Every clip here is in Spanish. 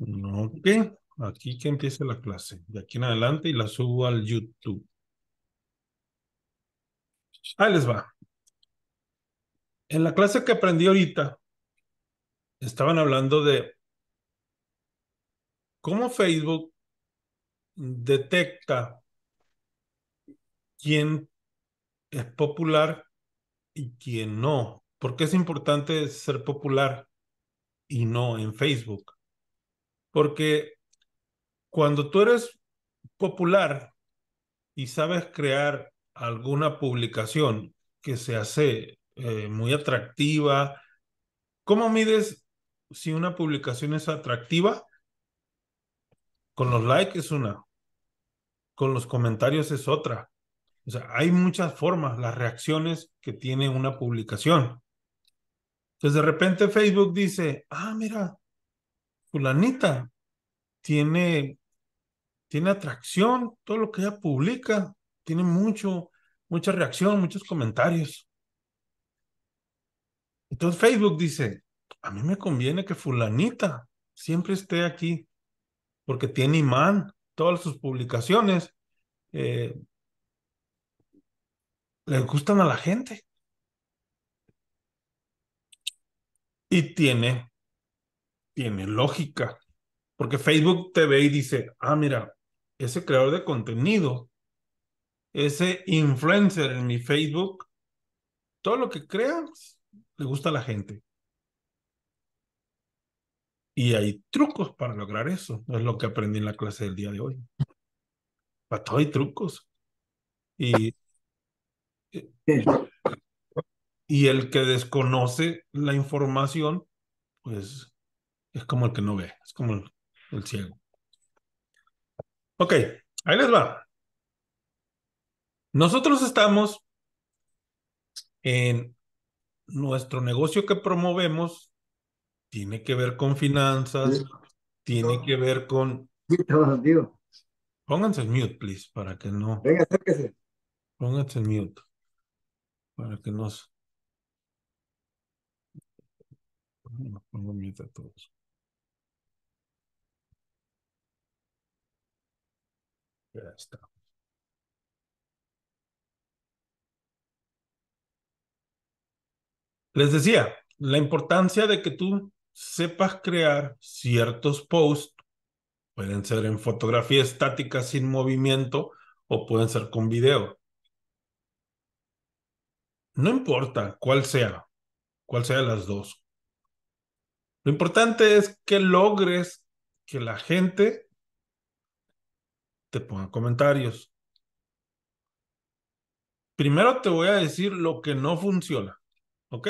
Ok, aquí que empiece la clase. De aquí en adelante y la subo al YouTube. Ahí les va. En la clase que aprendí ahorita, estaban hablando de cómo Facebook detecta quién es popular y quién no. ¿Por qué es importante ser popular y no en Facebook? Porque cuando tú eres popular y sabes crear alguna publicación que se hace eh, muy atractiva, ¿cómo mides si una publicación es atractiva? Con los likes es una, con los comentarios es otra. O sea, hay muchas formas, las reacciones que tiene una publicación. Entonces de repente Facebook dice, ah, mira, fulanita tiene, tiene atracción, todo lo que ella publica, tiene mucho, mucha reacción, muchos comentarios. Entonces Facebook dice, a mí me conviene que fulanita siempre esté aquí, porque tiene imán, todas sus publicaciones eh, le gustan a la gente. Y tiene tiene lógica, porque Facebook te ve y dice, ah, mira, ese creador de contenido, ese influencer en mi Facebook, todo lo que crea le gusta a la gente. Y hay trucos para lograr eso. Es lo que aprendí en la clase del día de hoy. Para todo hay trucos. Y, y el que desconoce la información, pues es como el que no ve, es como el, ciego. Ok, ahí les va. Nosotros estamos en nuestro negocio que promovemos, tiene que ver con finanzas, tiene que ver con... Sí, Pónganse en mute, please, para que no... Venga, acérquese. Pónganse en mute, para que no... Pongo mute a todos. Les decía, la importancia de que tú sepas crear ciertos posts, pueden ser en fotografía estática sin movimiento o pueden ser con video. No importa cuál sea, cuál sea las dos. Lo importante es que logres que la gente te ponga comentarios. Primero te voy a decir lo que no funciona, ¿ok?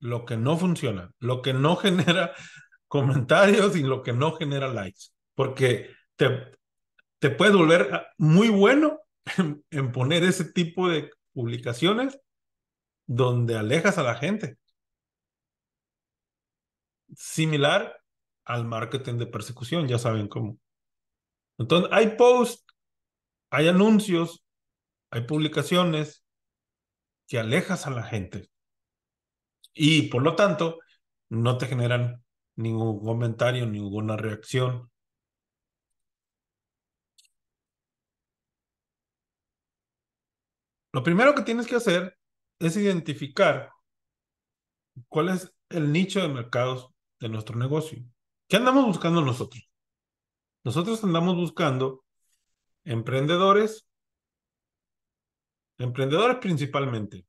Lo que no funciona, lo que no genera comentarios y lo que no genera likes, porque te, te puedes volver ah, muy bueno en poner ese tipo de publicaciones donde alejas a la gente. Similar al marketing de persecución, ya saben cómo. Entonces, hay posts, hay anuncios, hay publicaciones que alejas a la gente. Y por lo tanto, no te generan ningún comentario, ninguna reacción. Lo primero que tienes que hacer es identificar cuál es el nicho de mercados de nuestro negocio. ¿Qué andamos buscando nosotros? Nosotros andamos buscando emprendedores, emprendedores principalmente,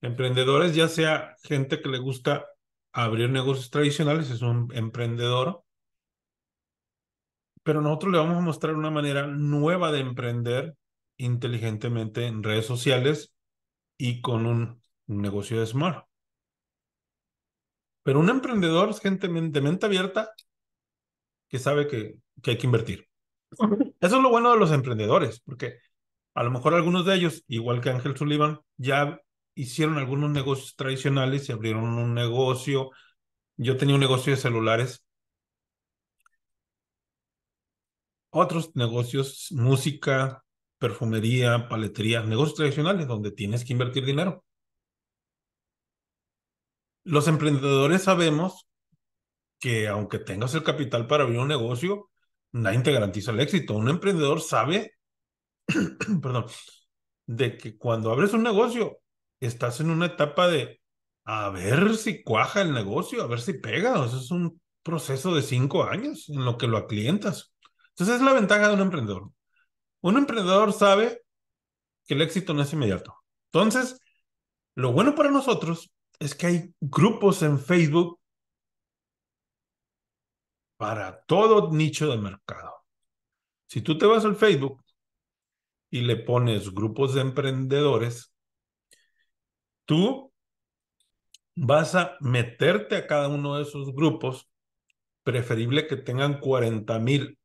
emprendedores ya sea gente que le gusta abrir negocios tradicionales, es un emprendedor, pero nosotros le vamos a mostrar una manera nueva de emprender inteligentemente en redes sociales y con un, negocio de smart. Pero un emprendedor, gente de mente abierta, que sabe que, que hay que invertir. Eso es lo bueno de los emprendedores, porque a lo mejor algunos de ellos, igual que Ángel Sullivan, ya hicieron algunos negocios tradicionales y abrieron un negocio. Yo tenía un negocio de celulares. Otros negocios, música, perfumería, paletería, negocios tradicionales donde tienes que invertir dinero. Los emprendedores sabemos que aunque tengas el capital para abrir un negocio, nadie te garantiza el éxito. Un emprendedor sabe, perdón, de que cuando abres un negocio, estás en una etapa de a ver si cuaja el negocio, a ver si pega. O es un proceso de cinco años en lo que lo aclientas. Entonces es la ventaja de un emprendedor. Un emprendedor sabe que el éxito no es inmediato. Entonces, lo bueno para nosotros es que hay grupos en Facebook para todo nicho de mercado. Si tú te vas al Facebook y le pones grupos de emprendedores, tú vas a meterte a cada uno de esos grupos, preferible que tengan 40 mil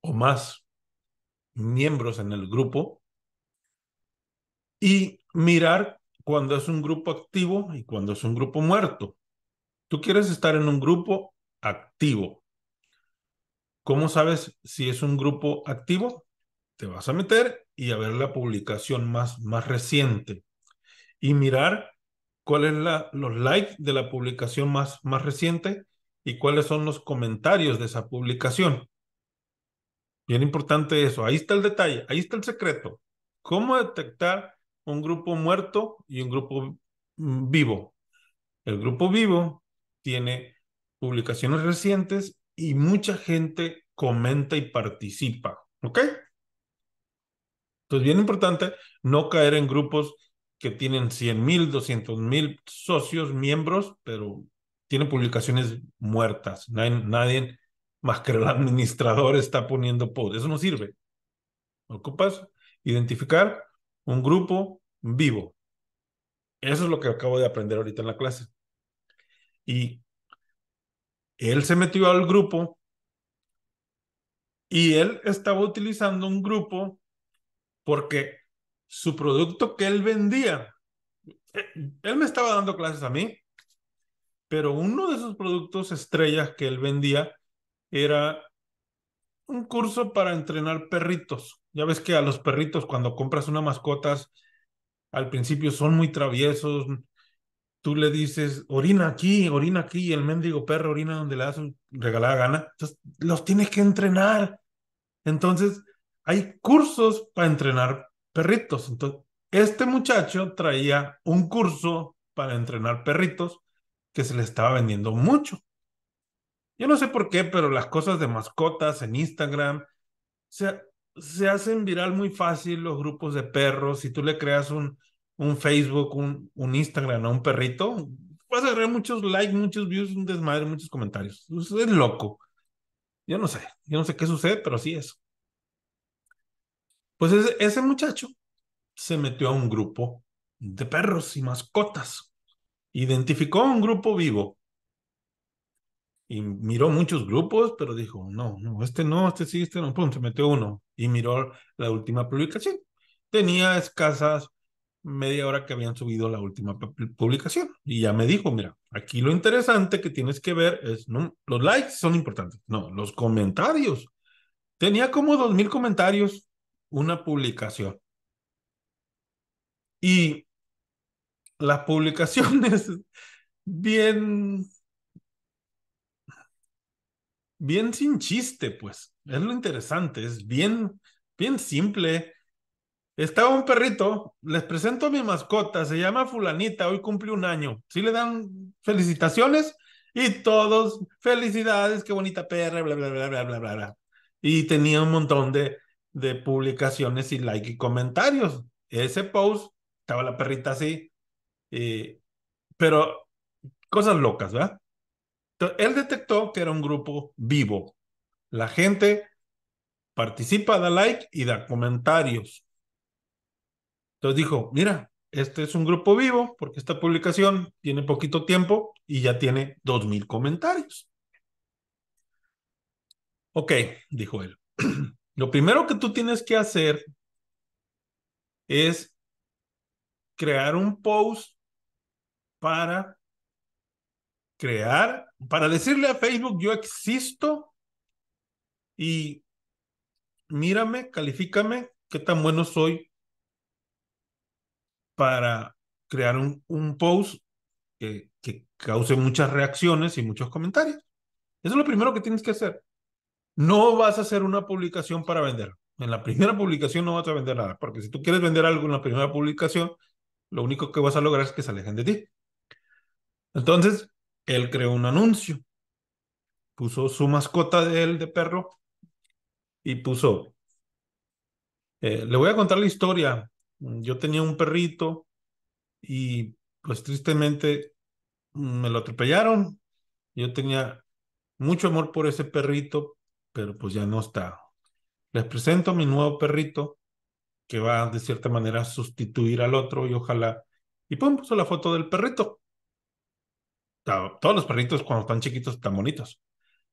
o más miembros en el grupo, y mirar cuando es un grupo activo y cuando es un grupo muerto. Tú quieres estar en un grupo activo. ¿Cómo sabes si es un grupo activo? Te vas a meter y a ver la publicación más, más reciente y mirar cuáles son los likes de la publicación más, más reciente y cuáles son los comentarios de esa publicación. Bien importante eso. Ahí está el detalle, ahí está el secreto. ¿Cómo detectar un grupo muerto y un grupo mm, vivo? El grupo vivo tiene publicaciones recientes y mucha gente comenta y participa, ¿ok? Entonces, bien importante no caer en grupos que tienen 100 mil, 200 mil socios, miembros, pero tienen publicaciones muertas. Nadie, nadie más que el administrador está poniendo post. Eso no sirve. Ocupas identificar un grupo vivo. Eso es lo que acabo de aprender ahorita en la clase. Y él se metió al grupo y él estaba utilizando un grupo porque su producto que él vendía, eh, él me estaba dando clases a mí, pero uno de sus productos estrellas que él vendía era un curso para entrenar perritos. Ya ves que a los perritos cuando compras una mascotas al principio son muy traviesos, tú le dices, orina aquí, orina aquí, y el mendigo perro orina donde le da su regalada gana. Entonces, los tienes que entrenar. Entonces, hay cursos para entrenar perritos. Entonces, este muchacho traía un curso para entrenar perritos que se le estaba vendiendo mucho. Yo no sé por qué, pero las cosas de mascotas en Instagram se hacen viral muy fácil los grupos de perros. Si tú le creas un, un Facebook, un, Instagram a un perrito, vas a agarrar muchos likes, muchos views, un desmadre, muchos comentarios. Pues, es loco. Yo no sé, yo no sé qué sucede, pero así es. Pues ese, muchacho se metió a un grupo de perros y mascotas. Identificó a un grupo vivo y miró muchos grupos, pero dijo, no, no, este no, este sí, este no, pum, se metió uno y miró la última publicación. Tenía escasas media hora que habían subido la última publicación. Y ya me dijo, mira, aquí lo interesante que tienes que ver es, no, los likes son importantes, no, los comentarios. Tenía como dos mil comentarios una publicación. Y las publicaciones bien, bien sin chiste, pues, es lo interesante, es bien, bien simple estaba un perrito, les presento a mi mascota, se llama Fulanita, hoy cumple un año. Sí le dan felicitaciones y todos, felicidades, qué bonita perra, bla, bla, bla, bla, bla, bla. bla. Y tenía un montón de, publicaciones y like y comentarios. Ese post, estaba la perrita así, eh, pero cosas locas, ¿verdad? Entonces, él detectó que era un grupo vivo. La gente participa, da like y da comentarios entonces dijo, mira, este es un grupo vivo porque esta publicación tiene poquito tiempo y ya tiene 2.000 comentarios. Ok, dijo él. Lo primero que tú tienes que hacer es crear un post para crear, para decirle a Facebook, yo existo y mírame, califícame, qué tan bueno soy para crear un, post que, cause muchas reacciones y muchos comentarios. Eso es lo primero que tienes que hacer. No vas a hacer una publicación para vender. En la primera publicación no vas a vender nada, porque si tú quieres vender algo en la primera publicación, lo único que vas a lograr es que se alejen de ti. Entonces, él creó un anuncio, puso su mascota de él, de perro, y puso, eh, le voy a contar la historia Mm, yo tenía un perrito y pues tristemente mm, me lo atropellaron. Yo tenía mucho amor por ese perrito, pero pues ya no está. Les presento a mi nuevo perrito que va de cierta manera a sustituir al otro y ojalá. Y pum, puso la foto del perrito. Todos los perritos cuando están chiquitos están bonitos.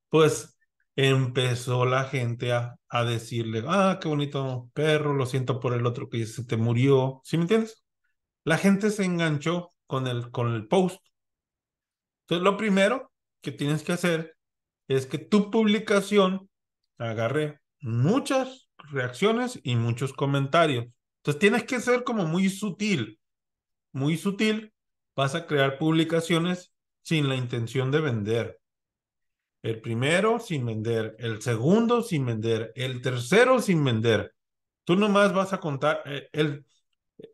Pues empezó la gente a, decirle, ah, qué bonito perro, lo siento por el otro que se te murió. ¿Sí me entiendes? La gente se enganchó con el, con el post. Entonces, lo primero que tienes que hacer es que tu publicación agarre muchas reacciones y muchos comentarios. Entonces, tienes que ser como muy sutil, muy sutil. Vas a crear publicaciones sin la intención de vender el primero sin vender, el segundo sin vender, el tercero sin vender. Tú nomás vas a contar, eh, el,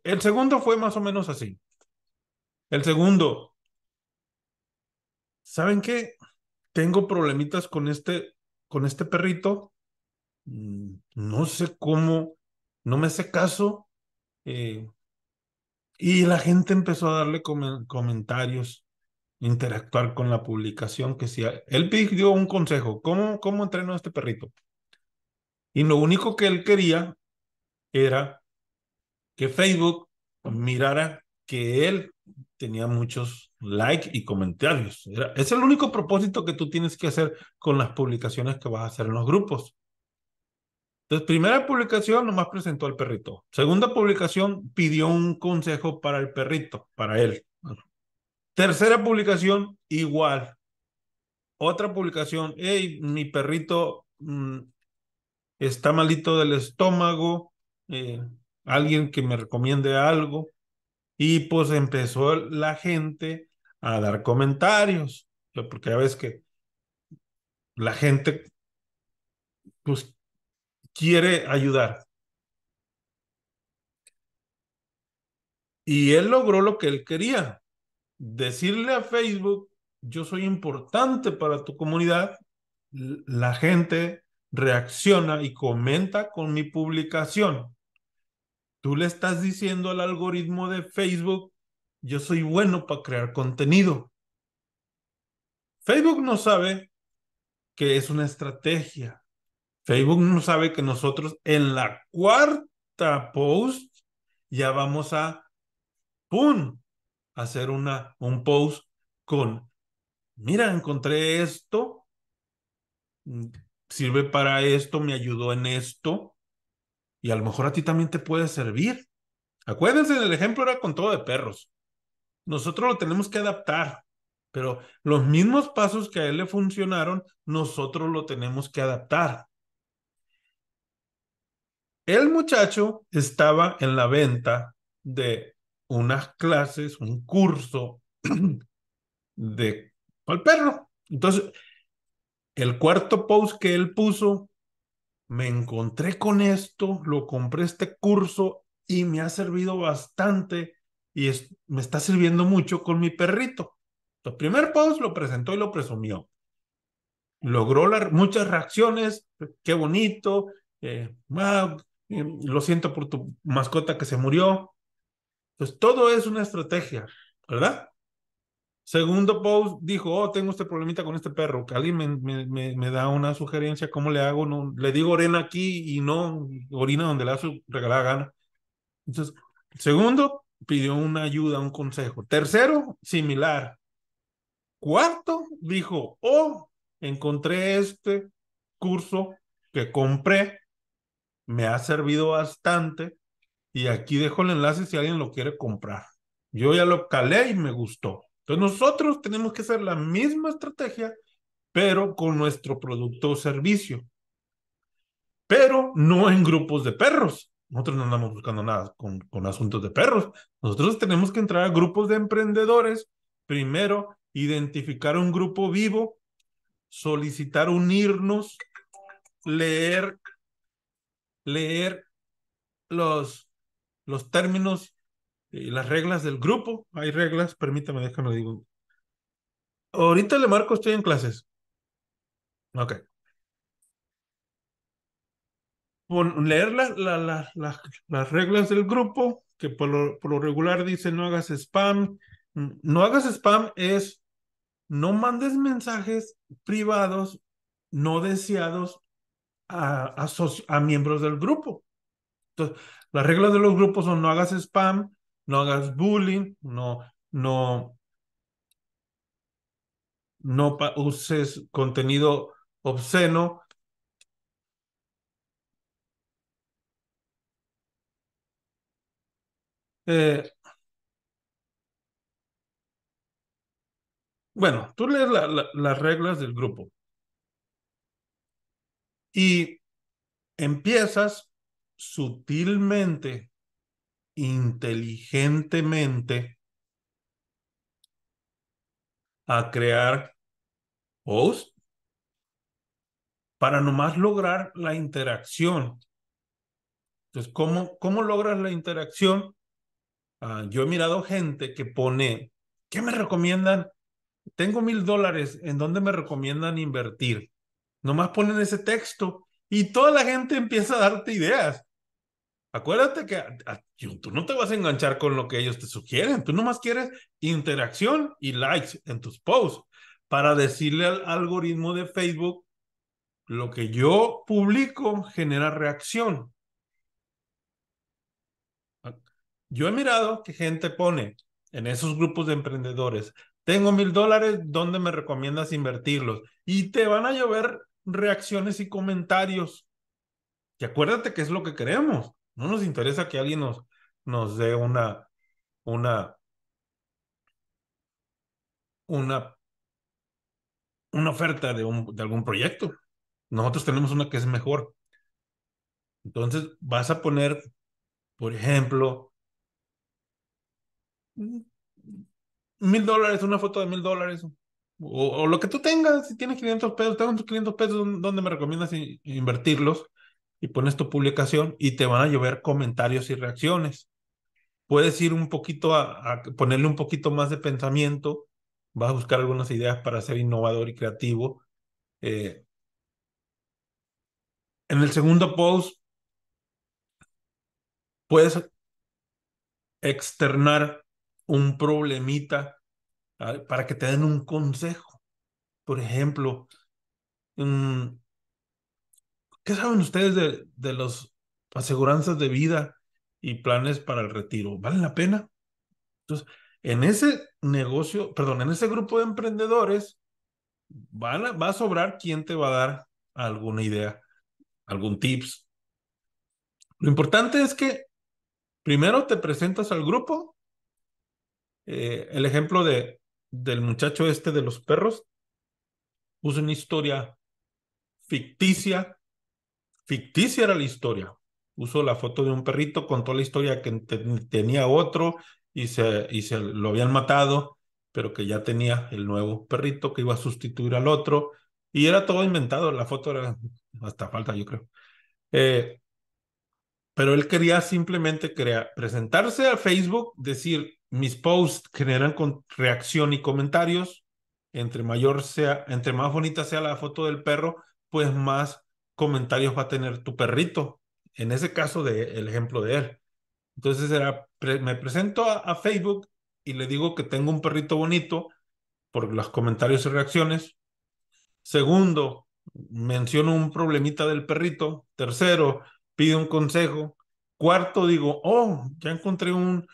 el segundo fue más o menos así. El segundo, ¿saben qué? Tengo problemitas con este, con este perrito. Mm, no sé cómo, no me hace caso. Eh, y la gente empezó a darle comentarios interactuar con la publicación que si él pidió un consejo, ¿cómo, cómo a este perrito? Y lo único que él quería era que Facebook mirara que él tenía muchos likes y comentarios. Era, es el único propósito que tú tienes que hacer con las publicaciones que vas a hacer en los grupos. Entonces, primera publicación nomás presentó al perrito. Segunda publicación pidió un consejo para el perrito, para él. Tercera publicación, igual. Otra publicación, hey, mi perrito mm, está malito del estómago, eh, alguien que me recomiende algo. Y pues empezó la gente a dar comentarios, porque ya ves que la gente pues quiere ayudar. Y él logró lo que él quería, decirle a Facebook, yo soy importante para tu comunidad, la gente reacciona y comenta con mi publicación. Tú le estás diciendo al algoritmo de Facebook, yo soy bueno para crear contenido. Facebook no sabe que es una estrategia. Facebook no sabe que nosotros en la cuarta post ya vamos a, ¡pum!, hacer una, un post con, mira, encontré esto, mm, sirve para esto, me ayudó en esto, y a lo mejor a ti también te puede servir. Acuérdense el ejemplo era con todo de perros. Nosotros lo tenemos que adaptar, pero los mismos pasos que a él le funcionaron, nosotros lo tenemos que adaptar. El muchacho estaba en la venta de unas clases, un curso de al perro. Entonces, el cuarto post que él puso, me encontré con esto, lo compré este curso y me ha servido bastante y me está sirviendo mucho con mi perrito. el primer post lo presentó y lo presumió. Logró muchas reacciones, qué bonito, eh, eh, lo siento por tu mascota que se murió, entonces, todo es una estrategia, ¿verdad? Segundo post dijo, oh, tengo este problemita con este perro, alguien me, da una sugerencia, ¿cómo le hago? No, le digo orina aquí y no orina donde le hace su gana. Entonces, segundo, pidió una ayuda, un consejo. Tercero, similar. Cuarto, dijo, oh, encontré este curso que compré, me ha servido bastante, y aquí dejo el enlace si alguien lo quiere comprar. Yo ya lo calé y me gustó. Entonces nosotros tenemos que hacer la misma estrategia, pero con nuestro producto o servicio. Pero no en grupos de perros. Nosotros no andamos buscando nada con, con asuntos de perros. Nosotros tenemos que entrar a grupos de emprendedores. Primero, identificar un grupo vivo, solicitar unirnos, leer, leer los los términos y las reglas del grupo. Hay reglas, permítame, déjame digo. Ahorita le marco, estoy en clases. Ok. leer la, la, las reglas del grupo, que por lo, regular dice no hagas spam. No hagas spam es no mandes mensajes privados no deseados a, a miembros del grupo las reglas de los grupos son no hagas spam, no hagas bullying, no, no, no uses contenido obsceno. Eh, bueno, tú lees las reglas del grupo y empiezas sutilmente, inteligentemente, a crear posts para nomás lograr la interacción. Entonces, ¿cómo, cómo logras la interacción? Ah, yo he mirado gente que pone, ¿qué me recomiendan? Tengo mil dólares, ¿en dónde me recomiendan invertir? Nomás ponen ese texto y toda la gente empieza a darte ideas. Acuérdate que tú no te vas a enganchar con lo que ellos te sugieren, tú nomás quieres interacción y likes en tus posts para decirle al algoritmo de Facebook lo que yo publico genera reacción. Yo he mirado que gente pone en esos grupos de emprendedores, tengo mil dólares, ¿dónde me recomiendas invertirlos? Y te van a llover reacciones y comentarios. Y acuérdate que es lo que queremos. No nos interesa que alguien nos, nos dé una, una, una, una oferta de, de algún proyecto. Nosotros tenemos una que es mejor. Entonces vas a poner, por ejemplo, mm, mil dólares, una foto de mil dólares, o, lo que tú tengas, si tienes 500 pesos, tengo tus 500 pesos, ¿dónde me recomiendas invertirlos? y pones tu publicación y te van a llover comentarios y reacciones. Puedes ir un poquito a, ponerle un poquito más de pensamiento, vas a buscar algunas ideas para ser innovador y creativo. Eh. en el segundo post, puedes externar un problemita ah, para que te den un consejo. Por ejemplo, un mm, ¿Qué saben ustedes de, de las aseguranzas de vida y planes para el retiro? ¿Vale la pena? Entonces, en ese negocio, perdón, en ese grupo de emprendedores, va a sobrar quién te va a dar alguna idea, algún tips. Lo importante es que primero te presentas al grupo. Eh, el ejemplo de, del muchacho este de los perros puso una historia ficticia ficticia era la historia. Usó la foto de un perrito, contó la historia que tenía otro y se, y se lo habían matado, pero que ya tenía el nuevo perrito que iba a sustituir al otro. Y era todo inventado, la foto era hasta falta, yo creo. Eh, pero él quería simplemente crear, presentarse a Facebook, decir, mis posts generan reacción y comentarios, entre mayor sea, entre más bonita sea la foto del perro, pues más comentarios va a tener tu perrito, en ese caso del ejemplo de él. Entonces era, me presento a, Facebook y le digo que tengo un perrito bonito por los comentarios y reacciones. Segundo, menciono un problemita del perrito. Tercero, pido un consejo. Cuarto, digo, oh, ya encontré un,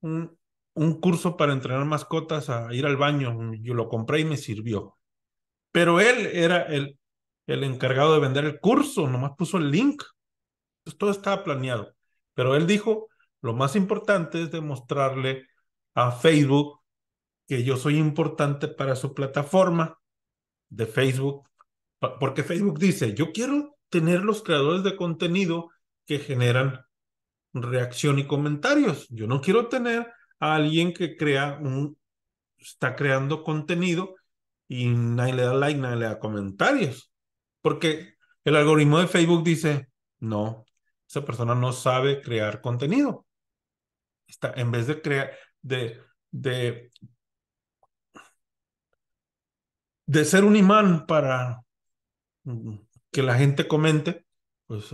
un, un curso para entrenar mascotas a ir al baño. Yo lo compré y me sirvió. Pero él era el el encargado de vender el curso, nomás puso el link. todo estaba planeado. Pero él dijo, lo más importante es demostrarle a Facebook que yo soy importante para su plataforma de Facebook, porque Facebook dice, yo quiero tener los creadores de contenido que generan reacción y comentarios. Yo no quiero tener a alguien que crea un, está creando contenido y nadie le da like, nadie le da comentarios. Porque el algoritmo de Facebook dice, no, esa persona no sabe crear contenido. Está, en vez de crear, de, de, de ser un imán para que la gente comente, pues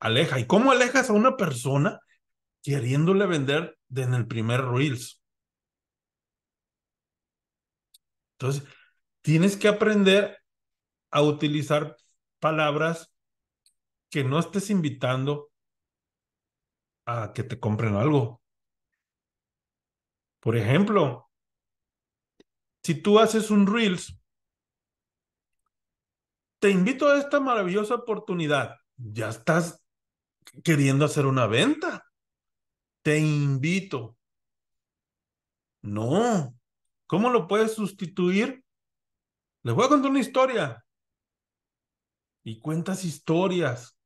aleja. ¿Y cómo alejas a una persona queriéndole vender en el primer Reels? Entonces, tienes que aprender a utilizar palabras que no estés invitando a que te compren algo. Por ejemplo, si tú haces un Reels, te invito a esta maravillosa oportunidad. Ya estás queriendo hacer una venta. Te invito. No. ¿Cómo lo puedes sustituir? Les voy a contar una historia y cuentas historias.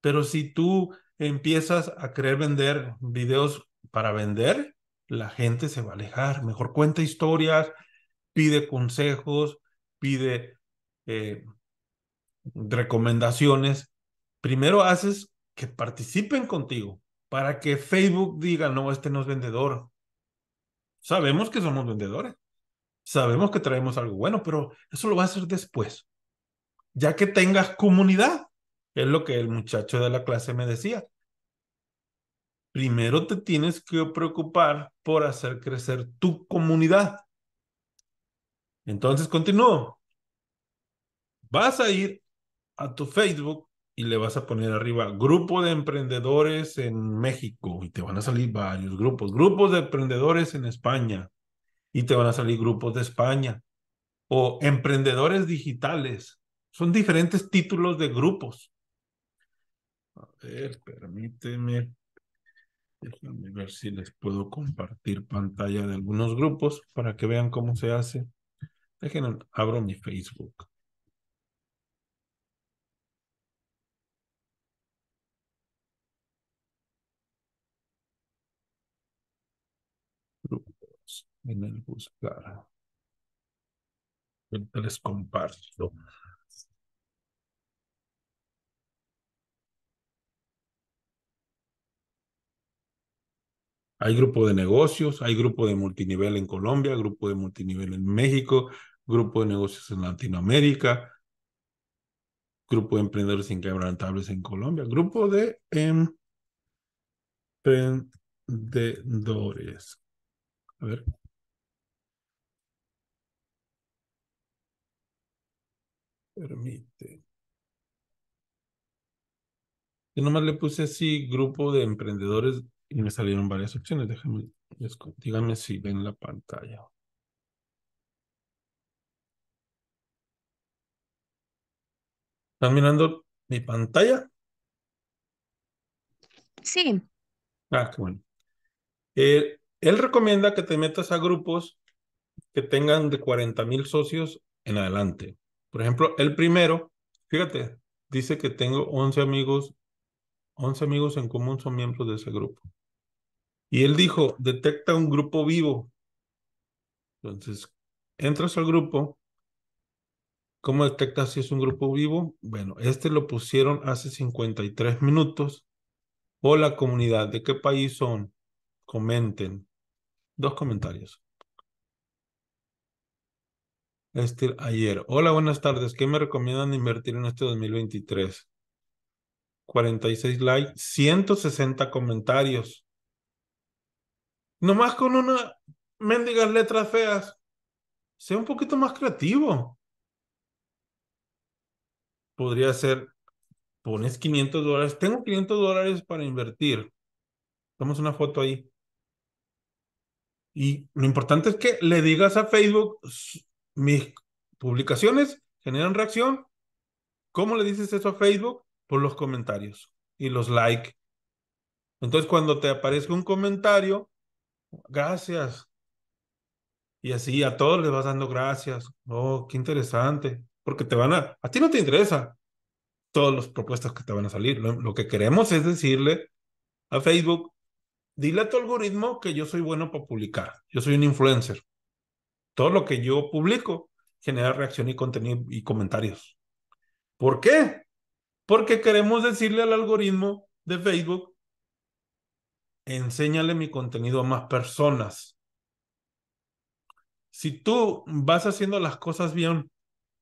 Pero si tú empiezas a querer vender videos para vender, la gente se va a alejar. Mejor cuenta historias, pide consejos, pide eh, recomendaciones. Primero haces que participen contigo para que Facebook diga, no, este no es vendedor. Sabemos que somos vendedores. Sabemos que traemos algo bueno, pero eso lo va a hacer después ya que tengas comunidad, es lo que el muchacho de la clase me decía. Primero te tienes que preocupar por hacer crecer tu comunidad. Entonces, continúo. Vas a ir a tu Facebook y le vas a poner arriba grupo de emprendedores en México y te van a salir varios grupos, grupos de emprendedores en España y te van a salir grupos de España o emprendedores digitales son diferentes títulos de grupos. A ver, permíteme. Déjenme ver si les puedo compartir pantalla de algunos grupos para que vean cómo se hace. Déjenme, abro mi Facebook. Grupos en el buscar. les comparto. Hay grupo de negocios, hay grupo de multinivel en Colombia, grupo de multinivel en México, grupo de negocios en Latinoamérica, grupo de emprendedores inquebrantables en Colombia, grupo de emprendedores. A ver. Permite. Yo nomás le puse así grupo de emprendedores y me salieron varias opciones. déjame díganme si ven la pantalla. ¿Están mirando mi pantalla? Sí. Ah, qué bueno. Eh, él recomienda que te metas a grupos que tengan de 40 mil socios en adelante. Por ejemplo, el primero, fíjate, dice que tengo 11 amigos, 11 amigos en común son miembros de ese grupo. Y él dijo, detecta un grupo vivo. Entonces, entras al grupo. ¿Cómo detectas si es un grupo vivo? Bueno, este lo pusieron hace 53 minutos. Hola comunidad, ¿de qué país son? Comenten. Dos comentarios. Este, ayer. Hola, buenas tardes. ¿Qué me recomiendan invertir en este 2023? 46 likes, 160 comentarios. Nomás con una mendigas letras feas. Sea un poquito más creativo. Podría ser, pones 500 dólares. Tengo 500 dólares para invertir. Tomas una foto ahí. Y lo importante es que le digas a Facebook, mis publicaciones generan reacción. ¿Cómo le dices eso a Facebook? Por los comentarios y los likes. Entonces, cuando te aparezca un comentario, gracias. Y así a todos les vas dando gracias. Oh, qué interesante. Porque te van a, a ti no te interesa todas las propuestas que te van a salir. Lo, que queremos es decirle a Facebook, dile a tu algoritmo que yo soy bueno para publicar. Yo soy un influencer. Todo lo que yo publico genera reacción y contenido y comentarios. ¿Por qué? Porque queremos decirle al algoritmo de Facebook enséñale mi contenido a más personas. Si tú vas haciendo las cosas bien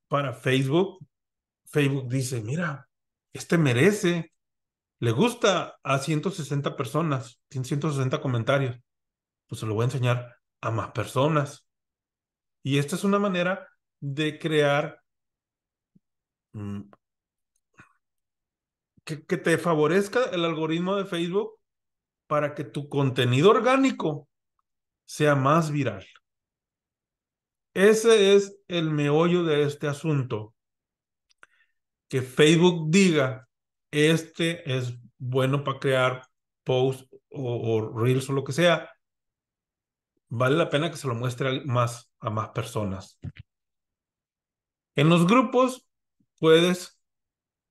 para Facebook, Facebook dice, mira, este merece, le gusta a 160 personas, tiene 160 comentarios, pues se lo voy a enseñar a más personas. Y esta es una manera de crear mm, que te favorezca el algoritmo de Facebook para que tu contenido orgánico sea más viral. Ese es el meollo de este asunto. Que Facebook diga, este es bueno para crear posts o, reels o lo que sea, vale la pena que se lo muestre más a más personas. En los grupos puedes,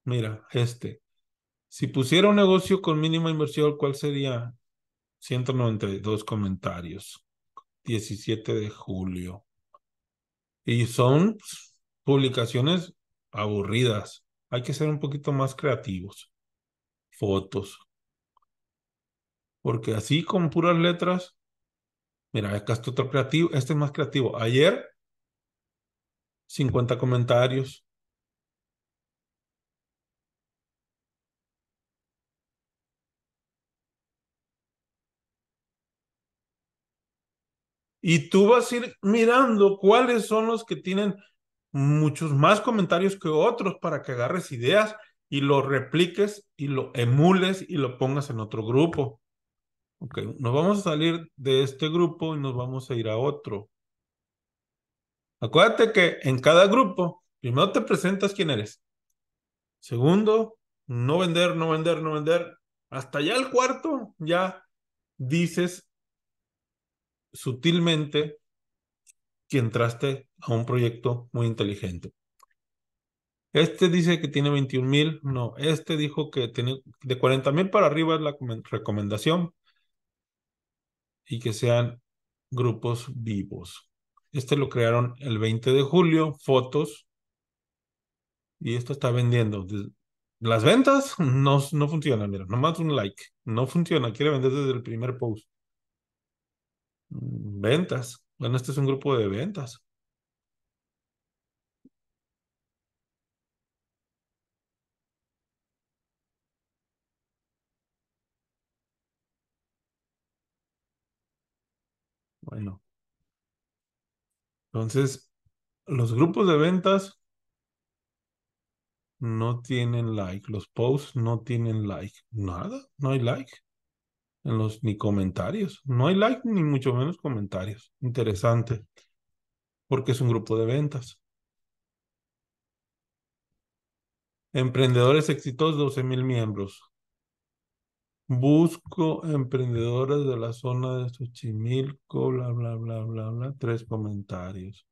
mira, este, si pusiera un negocio con mínima inversión, ¿cuál sería? 192 comentarios. 17 de julio. Y son publicaciones aburridas. Hay que ser un poquito más creativos. Fotos. Porque así con puras letras. Mira, acá está otro creativo. Este es más creativo. Ayer, 50 comentarios. Y tú vas a ir mirando cuáles son los que tienen muchos más comentarios que otros para que agarres ideas y lo repliques y lo emules y lo pongas en otro grupo. Ok, nos vamos a salir de este grupo y nos vamos a ir a otro. Acuérdate que en cada grupo, primero te presentas quién eres. Segundo, no vender, no vender, no vender. Hasta ya el cuarto, ya dices sutilmente que entraste a un proyecto muy inteligente. Este dice que tiene 21 mil, no, este dijo que tiene de 40 mil para arriba es la recomendación y que sean grupos vivos. Este lo crearon el 20 de julio, fotos, y esto está vendiendo. Las ventas no, no funcionan, mira, nomás un like, no funciona, quiere vender desde el primer post. Mm, ventas. Bueno, este es un grupo de ventas. Bueno. Entonces, los grupos de ventas no tienen like, los posts no tienen like, nada, no hay like en los ni comentarios. No hay like ni mucho menos comentarios. Interesante. Porque es un grupo de ventas. Emprendedores exitosos, 12 mil miembros. Busco emprendedores de la zona de Xochimilco, bla, bla, bla, bla, bla. Tres comentarios.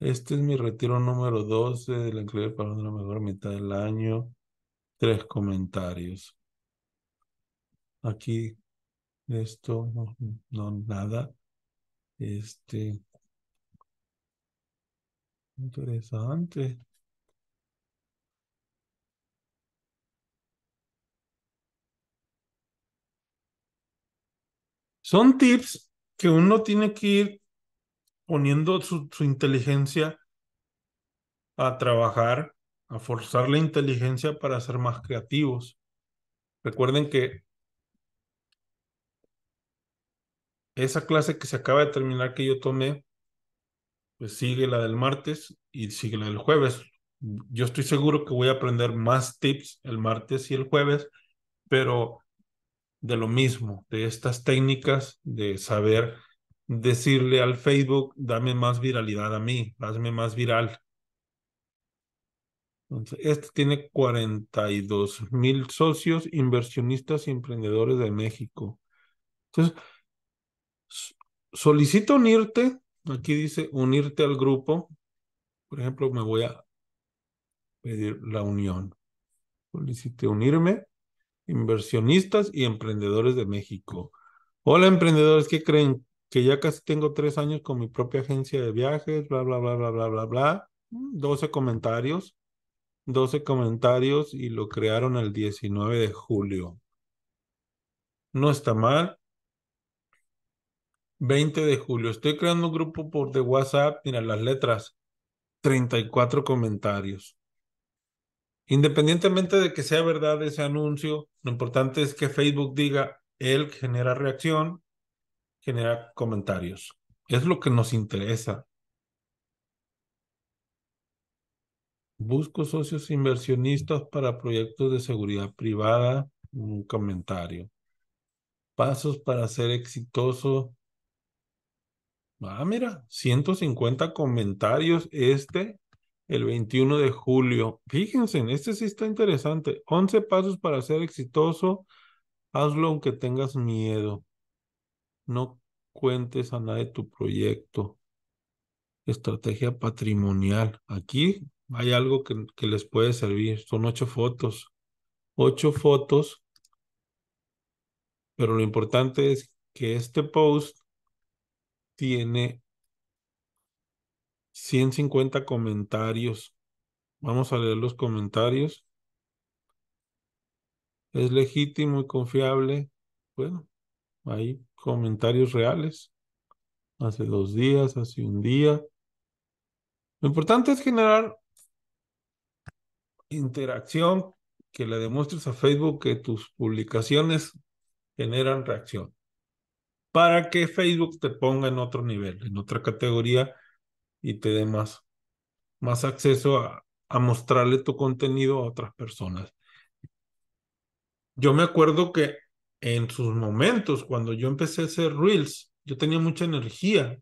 Este es mi retiro número 12 de la enclave para la mejor mitad del año tres comentarios. Aquí, esto, no, nada. Este. Interesante. Son tips que uno tiene que ir poniendo su, su inteligencia a trabajar a forzar la inteligencia para ser más creativos. Recuerden que esa clase que se acaba de terminar que yo tomé, pues sigue la del martes y sigue la del jueves. Yo estoy seguro que voy a aprender más tips el martes y el jueves, pero de lo mismo, de estas técnicas de saber decirle al Facebook, dame más viralidad a mí, hazme más viral, entonces, este tiene 42 mil socios, inversionistas y emprendedores de México. Entonces, solicito unirte. Aquí dice unirte al grupo. Por ejemplo, me voy a pedir la unión. Solicite unirme. Inversionistas y emprendedores de México. Hola, emprendedores, ¿qué creen? Que ya casi tengo tres años con mi propia agencia de viajes, bla, bla, bla, bla, bla, bla, bla. 12 mm, comentarios. 12 comentarios y lo crearon el 19 de julio. No está mal. 20 de julio. Estoy creando un grupo por de WhatsApp. Mira las letras. 34 comentarios. Independientemente de que sea verdad ese anuncio, lo importante es que Facebook diga, él genera reacción, genera comentarios. Es lo que nos interesa. Busco socios inversionistas para proyectos de seguridad privada. Un comentario. Pasos para ser exitoso. Ah, mira, 150 comentarios este, el 21 de julio. Fíjense, este sí está interesante. 11 pasos para ser exitoso. Hazlo aunque tengas miedo. No cuentes a nadie tu proyecto. Estrategia patrimonial. Aquí hay algo que, les puede servir. Son ocho fotos. Ocho fotos. Pero lo importante es que este post tiene 150 comentarios. Vamos a leer los comentarios. Es legítimo y confiable. Bueno, hay comentarios reales. Hace dos días, hace un día. Lo importante es generar interacción que le demuestres a Facebook que tus publicaciones generan reacción para que Facebook te ponga en otro nivel, en otra categoría y te dé más, más acceso a, a mostrarle tu contenido a otras personas. Yo me acuerdo que en sus momentos, cuando yo empecé a hacer Reels, yo tenía mucha energía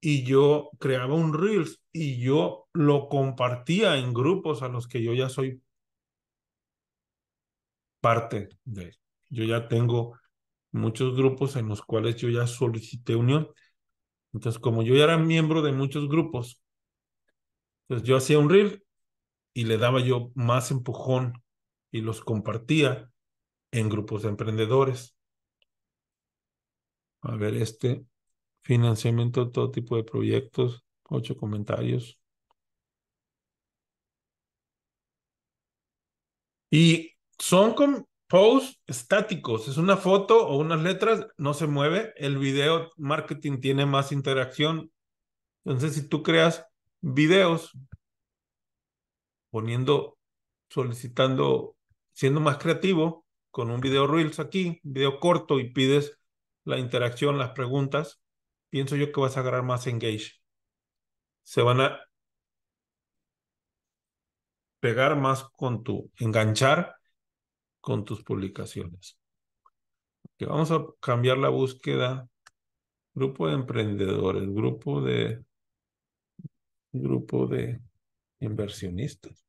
y yo creaba un Reels y yo lo compartía en grupos a los que yo ya soy parte de. Yo ya tengo muchos grupos en los cuales yo ya solicité unión. Entonces, como yo ya era miembro de muchos grupos, pues, yo hacía un reel y le daba yo más empujón y los compartía en grupos de emprendedores. A ver, este financiamiento, de todo tipo de proyectos, Ocho comentarios. Y son con posts estáticos. Es una foto o unas letras, no se mueve. El video marketing tiene más interacción. Entonces, si tú creas videos poniendo, solicitando, siendo más creativo con un video Reels aquí, video corto y pides la interacción, las preguntas, pienso yo que vas a agarrar más engage se van a pegar más con tu, enganchar con tus publicaciones. vamos a cambiar la búsqueda. Grupo de emprendedores, grupo de grupo de inversionistas.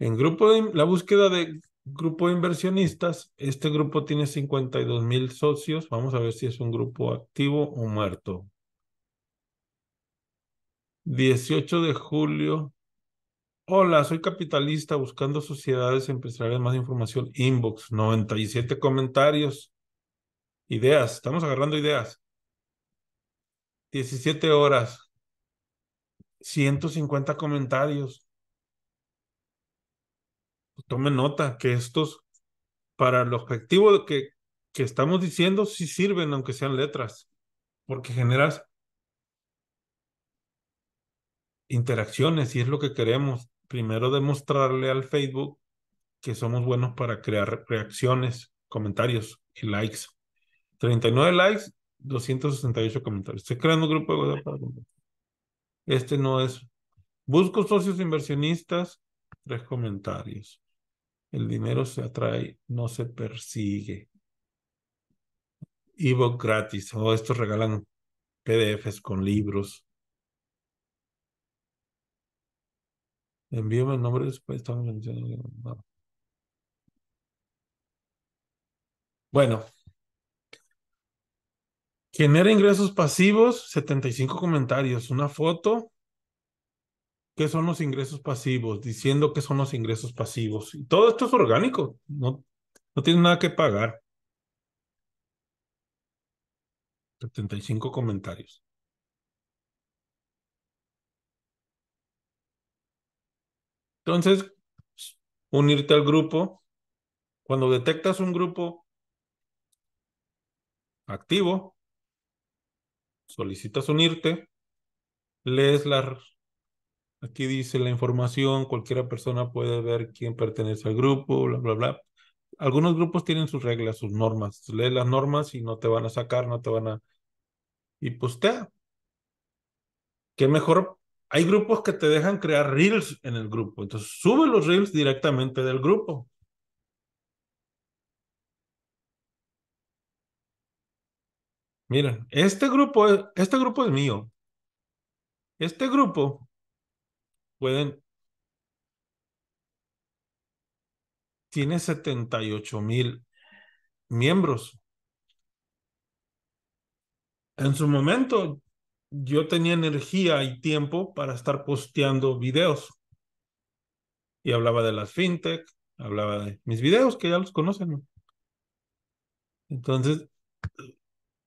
En grupo de la búsqueda de grupo de inversionistas. Este grupo tiene 52 mil socios. Vamos a ver si es un grupo activo o muerto. 18 de julio. Hola, soy capitalista buscando sociedades empresariales. Más información. Inbox, 97 comentarios. Ideas, estamos agarrando ideas. 17 horas, 150 comentarios. Pues, Tome nota que estos, para el objetivo que, que estamos diciendo, sí sirven, aunque sean letras, porque generas interacciones y es lo que queremos. Primero demostrarle al Facebook que somos buenos para crear reacciones, comentarios y likes. 39 likes, 268 comentarios. Estoy creando un grupo de WhatsApp Este no es. Busco socios inversionistas, tres comentarios. El dinero se atrae, no se persigue. Ebook gratis. O estos regalan PDFs con libros. Envíame el nombre después. Estamos Bueno. Genera ingresos pasivos, 75 comentarios, una foto, qué son los ingresos pasivos, diciendo qué son los ingresos pasivos. Y todo esto es orgánico, no, no tiene nada que pagar. 75 comentarios. Entonces, unirte al grupo. Cuando detectas un grupo activo, solicitas unirte, lees las Aquí dice la información, cualquiera persona puede ver quién pertenece al grupo, bla, bla, bla. Algunos grupos tienen sus reglas, sus normas. Lee las normas y no te van a sacar, no te van a... Y postea. Qué mejor. Hay grupos que te dejan crear reels en el grupo. Entonces, sube los reels directamente del grupo. Miren, este grupo, este grupo es mío. Este grupo pueden... Tiene 78 mil miembros. En su momento, yo tenía energía y tiempo para estar posteando videos. Y hablaba de las fintech, hablaba de mis videos que ya los conocen. Entonces,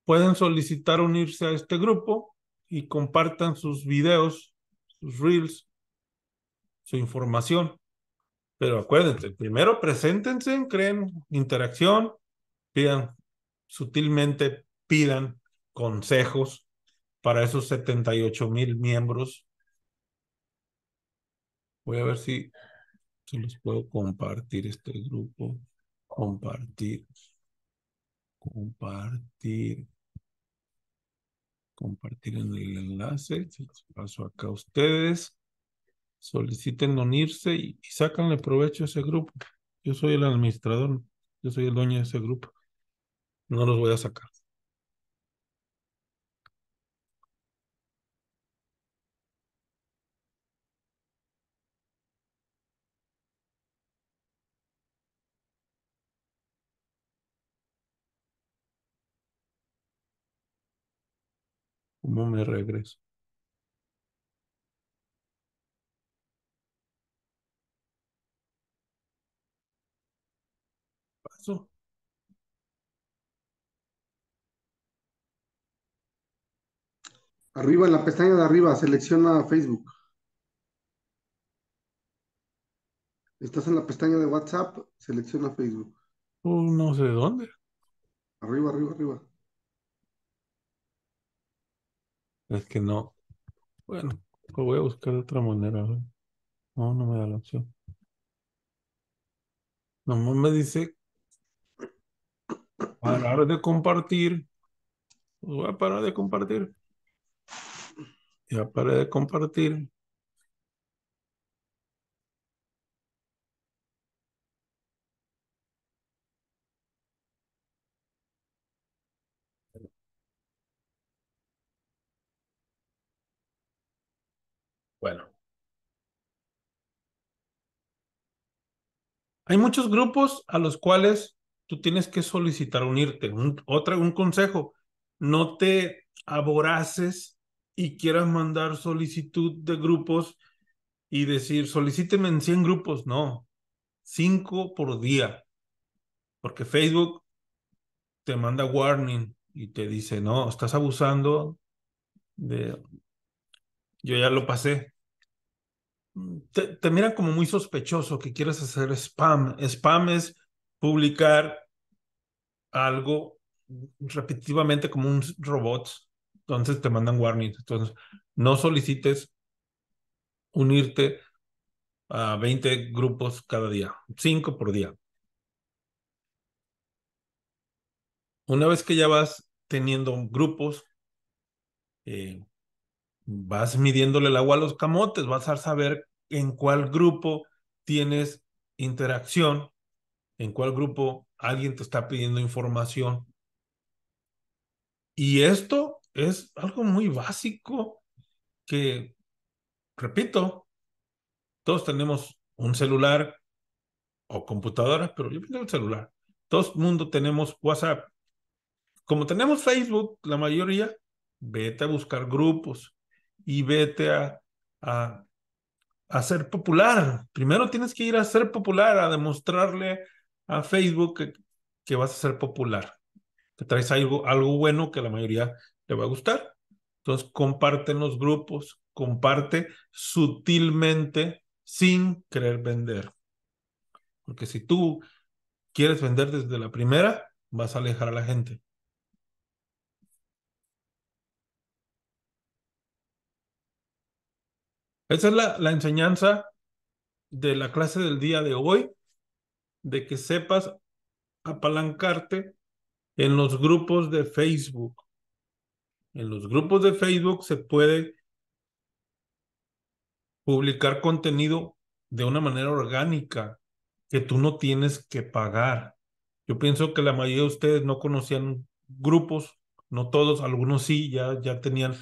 pueden solicitar unirse a este grupo y compartan sus videos, sus reels, su información. Pero acuérdense, primero preséntense, creen interacción, pidan sutilmente, pidan consejos para esos 78 mil miembros. Voy a ver si, se los puedo compartir este grupo. Compartir. Compartir. Compartir en el enlace. Paso acá a ustedes soliciten unirse y, sacanle provecho a ese grupo. Yo soy el administrador, yo soy el dueño de ese grupo. No los voy a sacar. ¿Cómo me regreso? Arriba, en la pestaña de arriba, selecciona Facebook. Estás en la pestaña de WhatsApp, selecciona Facebook. no sé de dónde. Arriba, arriba, arriba. Es que no. Bueno, lo voy a buscar de otra manera. No, no me da la opción. No me dice Parar de compartir. Pues voy a parar de compartir. Ya paré de compartir. Bueno. Hay muchos grupos a los cuales tú tienes que solicitar unirte. otra, un consejo, no te aboraces y quieras mandar solicitud de grupos y decir, solicíteme en 100 grupos. No, 5 por día. Porque Facebook te manda warning y te dice, no, estás abusando de... Yo ya lo pasé. Te, mira miran como muy sospechoso que quieres hacer spam. Spam es publicar algo repetitivamente como un robot, entonces te mandan warnings. Entonces, no solicites unirte a 20 grupos cada día, 5 por día. Una vez que ya vas teniendo grupos, eh, vas midiéndole el agua a los camotes, vas a saber en cuál grupo tienes interacción en cuál grupo alguien te está pidiendo información. Y esto es algo muy básico que, repito, todos tenemos un celular o computadora, pero yo pienso el celular. Todo el mundo tenemos WhatsApp. Como tenemos Facebook, la mayoría, vete a buscar grupos y vete a, a, a ser popular. Primero tienes que ir a ser popular, a demostrarle a Facebook que, vas a ser popular, que traes algo, algo bueno que la mayoría le va a gustar. Entonces, comparte en los grupos, comparte sutilmente sin querer vender. Porque si tú quieres vender desde la primera, vas a alejar a la gente. Esa es la enseñanza de la clase del día de hoy de que sepas apalancarte en los grupos de Facebook. En los grupos de Facebook se puede publicar contenido de una manera orgánica que tú no tienes que pagar. Yo pienso que la mayoría de ustedes no conocían grupos, no todos, algunos sí, ya, ya tenían,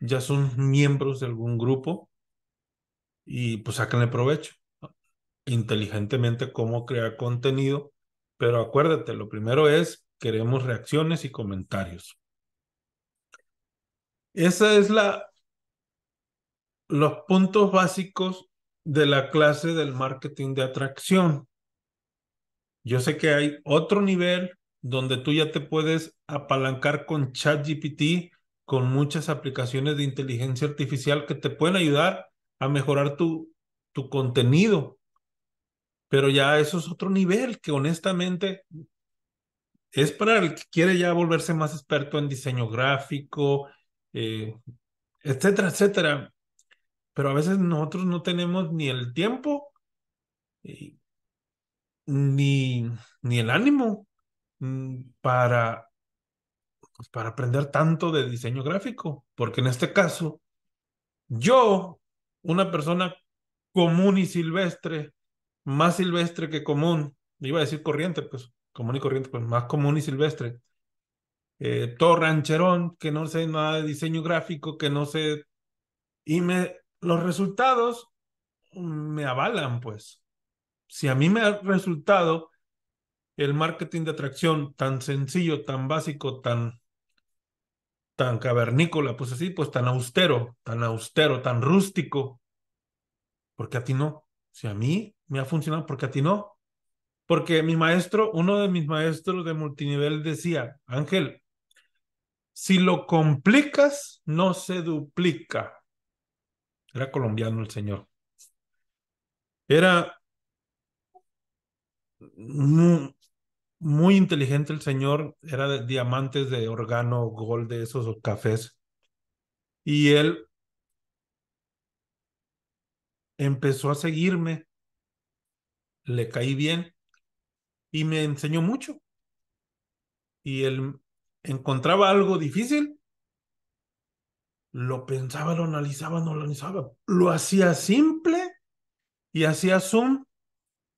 ya son miembros de algún grupo y pues sáquenle provecho inteligentemente cómo crear contenido, pero acuérdate, lo primero es, queremos reacciones y comentarios. Esa es la los puntos básicos de la clase del marketing de atracción. Yo sé que hay otro nivel donde tú ya te puedes apalancar con ChatGPT, con muchas aplicaciones de inteligencia artificial que te pueden ayudar a mejorar tu, tu contenido, pero ya eso es otro nivel que honestamente es para el que quiere ya volverse más experto en diseño gráfico, eh, etcétera, etcétera. Pero a veces nosotros no tenemos ni el tiempo, eh, ni, ni el ánimo mm, para, pues, para aprender tanto de diseño gráfico. Porque en este caso, yo, una persona común y silvestre, más silvestre que común, iba a decir corriente, pues común y corriente, pues más común y silvestre. Eh, todo rancherón, que no sé nada de diseño gráfico, que no sé. Y me, los resultados me avalan, pues. Si a mí me ha resultado el marketing de atracción tan sencillo, tan básico, tan, tan cavernícola, pues así, pues tan austero, tan austero, tan rústico, porque a ti no si a mí me ha funcionado, porque a ti no? Porque mi maestro, uno de mis maestros de multinivel decía, Ángel, si lo complicas, no se duplica. Era colombiano el señor. Era muy, inteligente el señor, era de diamantes de órgano, gold, de esos cafés. Y él empezó a seguirme, le caí bien y me enseñó mucho. Y él encontraba algo difícil, lo pensaba, lo analizaba, no lo analizaba, lo hacía simple y hacía zoom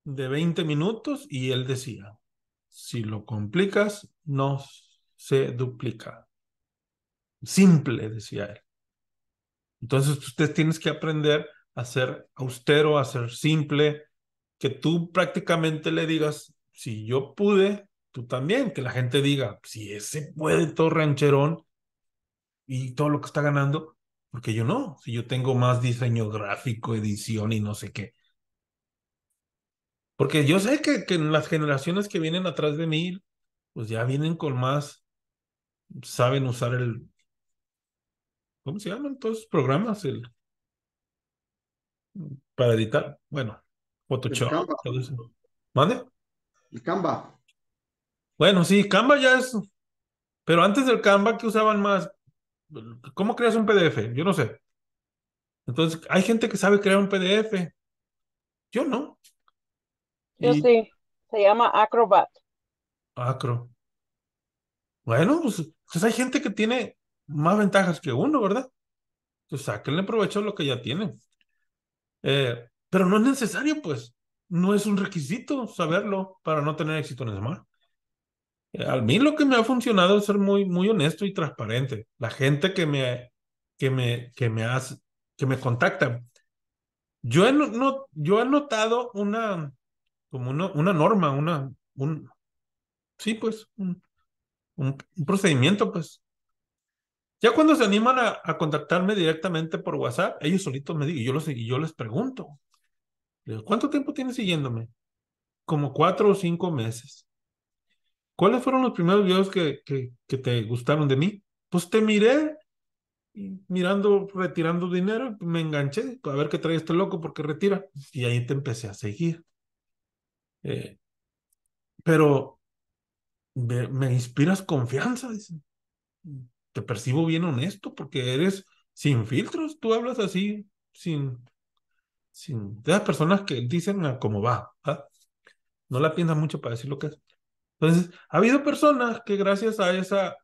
de 20 minutos y él decía, si lo complicas, no se duplica. Simple, decía él. Entonces, pues, ustedes tienes que aprender a ser austero, a ser simple, que tú prácticamente le digas, si yo pude, tú también, que la gente diga, si ese puede todo rancherón y todo lo que está ganando, porque yo no, si yo tengo más diseño gráfico, edición y no sé qué. Porque yo sé que, que las generaciones que vienen atrás de mí, pues ya vienen con más, saben usar el, ¿cómo se llaman todos los programas? El, para editar, bueno, Photoshop. El Canva. Bueno, sí, Canva ya es. Pero antes del Canva, ¿qué usaban más? ¿Cómo creas un PDF? Yo no sé. Entonces, hay gente que sabe crear un PDF. Yo no. Yo sí. Se llama Acrobat. Acro. Bueno, pues, pues, hay gente que tiene más ventajas que uno, ¿verdad? Entonces, pues, sáquenle provecho a lo que ya tiene eh, pero no es necesario, pues. No es un requisito saberlo para no tener éxito en el mar eh, a mí lo que me ha funcionado es ser muy, muy honesto y transparente. La gente que me, que me, que me, hace, que me contacta. Yo he, no, yo he notado una, como una, una norma, una, un, sí, pues, un, un procedimiento, pues, ya cuando se animan a, contactarme directamente por WhatsApp, ellos solitos me digo, yo, los, y yo les pregunto, ¿cuánto tiempo tienes siguiéndome? Como cuatro o cinco meses. ¿Cuáles fueron los primeros videos que, te gustaron de mí? Pues te miré mirando, retirando dinero, me enganché, a ver qué trae este loco, porque retira. Y ahí te empecé a seguir. Eh, pero me, inspiras confianza, Dicen te percibo bien honesto porque eres sin filtros, tú hablas así, sin, sin, de las personas que dicen cómo va, Ah no la piensan mucho para decir lo que es. Entonces, ha habido personas que gracias a esa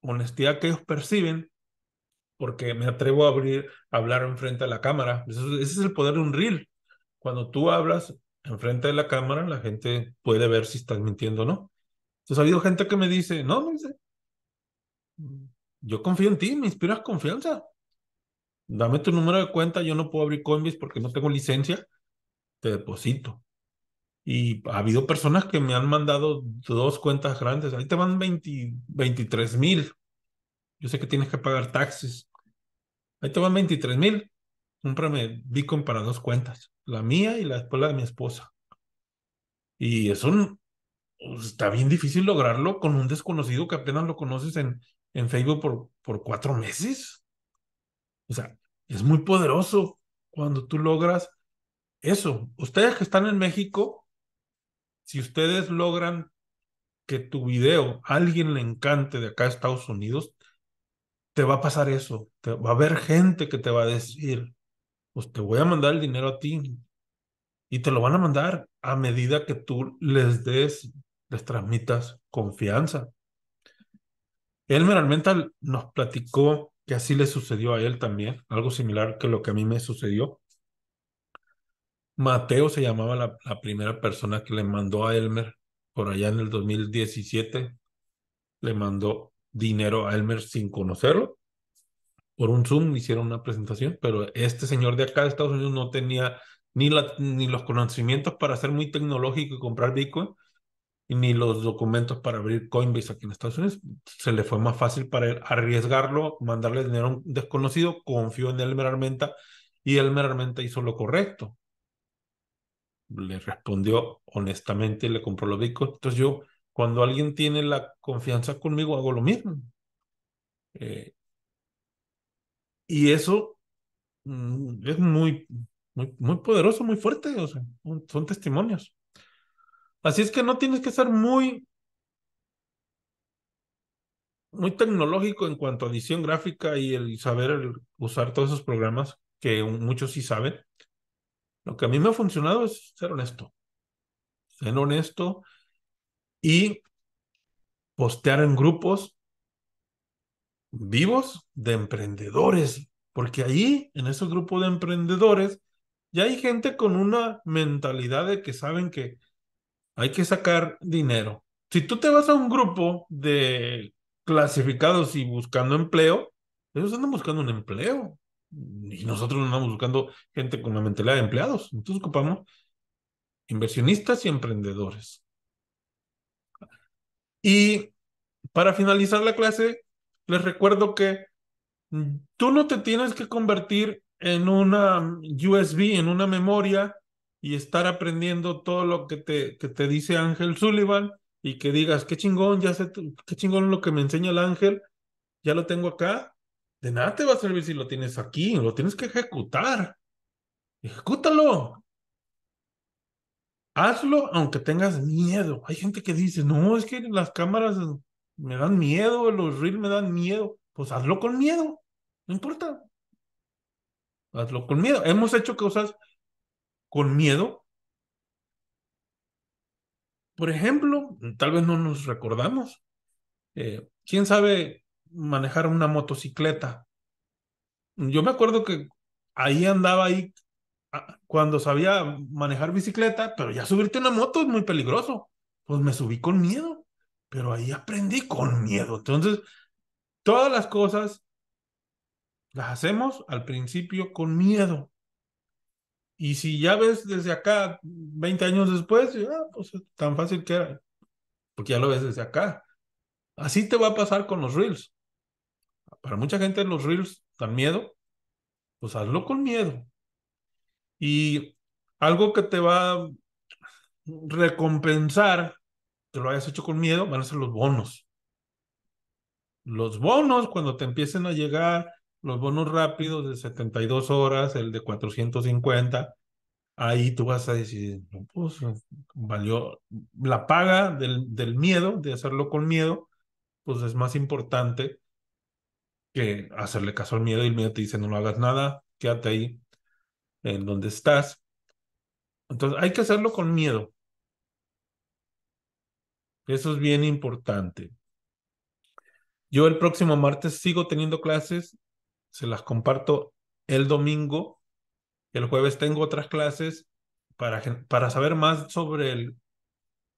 honestidad que ellos perciben, porque me atrevo a abrir, a hablar enfrente a la cámara, ese es el poder de un reel. Cuando tú hablas enfrente de la cámara, la gente puede ver si estás mintiendo o no. Entonces, ha habido gente que me dice, no, me dice, yo confío en ti, me inspiras confianza. Dame tu número de cuenta, yo no puedo abrir Coinbase porque no tengo licencia, te deposito. Y ha habido personas que me han mandado dos cuentas grandes, ahí te van 23 mil. Yo sé que tienes que pagar taxes. Ahí te van 23 mil. Cómprame Bitcoin para dos cuentas, la mía y la de mi esposa. Y eso está bien difícil lograrlo con un desconocido que apenas lo conoces en, en Facebook por, por cuatro meses. O sea, es muy poderoso cuando tú logras eso. Ustedes que están en México, si ustedes logran que tu video a alguien le encante de acá a Estados Unidos, te va a pasar eso. Te, va a haber gente que te va a decir, pues te voy a mandar el dinero a ti. Y te lo van a mandar a medida que tú les des, les transmitas confianza. Elmer Almenta nos platicó que así le sucedió a él también, algo similar que lo que a mí me sucedió. Mateo se llamaba la, primera persona que le mandó a Elmer por allá en el 2017. Le mandó dinero a Elmer sin conocerlo. Por un Zoom hicieron una presentación, pero este señor de acá de Estados Unidos no tenía ni, la, ni los conocimientos para ser muy tecnológico y comprar Bitcoin ni los documentos para abrir Coinbase aquí en Estados Unidos. Se le fue más fácil para arriesgarlo, mandarle dinero a un desconocido, confió en Elmer Armenta y Elmer Armenta hizo lo correcto. Le respondió honestamente, le compró los bitcoins. Entonces yo, cuando alguien tiene la confianza conmigo, hago lo mismo. Eh, y eso mm, es muy, muy, muy poderoso, muy fuerte. O sea, son testimonios. Así es que no tienes que ser muy, muy tecnológico en cuanto a edición gráfica y el saber usar todos esos programas que muchos sí saben. Lo que a mí me ha funcionado es ser honesto. Ser honesto y postear en grupos vivos de emprendedores, porque ahí, en ese grupo de emprendedores, ya hay gente con una mentalidad de que saben que hay que sacar dinero. Si tú te vas a un grupo de clasificados y buscando empleo, ellos andan buscando un empleo. Y nosotros andamos buscando gente con la mentalidad de empleados. Entonces ocupamos inversionistas y emprendedores. Y para finalizar la clase, les recuerdo que tú no te tienes que convertir en una USB, en una memoria y estar aprendiendo todo lo que te, que te dice Ángel Sullivan y que digas, qué chingón, ya sé, qué chingón lo que me enseña el ángel, ya lo tengo acá, de nada te va a servir si lo tienes aquí, lo tienes que ejecutar. Ejecútalo. Hazlo aunque tengas miedo. Hay gente que dice, no, es que las cámaras me dan miedo, los reels me dan miedo. Pues hazlo con miedo, no importa. Hazlo con miedo. Hemos hecho cosas con miedo. Por ejemplo, tal vez no nos recordamos. Eh, ¿Quién sabe manejar una motocicleta? Yo me acuerdo que ahí andaba ahí ah, cuando sabía manejar bicicleta, pero ya subirte una moto es muy peligroso. Pues me subí con miedo, pero ahí aprendí con miedo. Entonces, todas las cosas las hacemos al principio con miedo. Y si ya ves desde acá, 20 años después, ah, pues tan fácil que era, porque ya lo ves desde acá. Así te va a pasar con los reels. Para mucha gente los reels dan miedo, pues hazlo con miedo. Y algo que te va a recompensar que lo hayas hecho con miedo van a ser los bonos. Los bonos, cuando te empiecen a llegar los bonos rápidos de 72 horas, el de 450, ahí tú vas a decir, pues valió la paga del, del miedo, de hacerlo con miedo, pues es más importante que hacerle caso al miedo y el miedo te dice no lo hagas nada, quédate ahí en donde estás. Entonces hay que hacerlo con miedo. Eso es bien importante. Yo el próximo martes sigo teniendo clases se las comparto el domingo. El jueves tengo otras clases para, para saber más sobre el,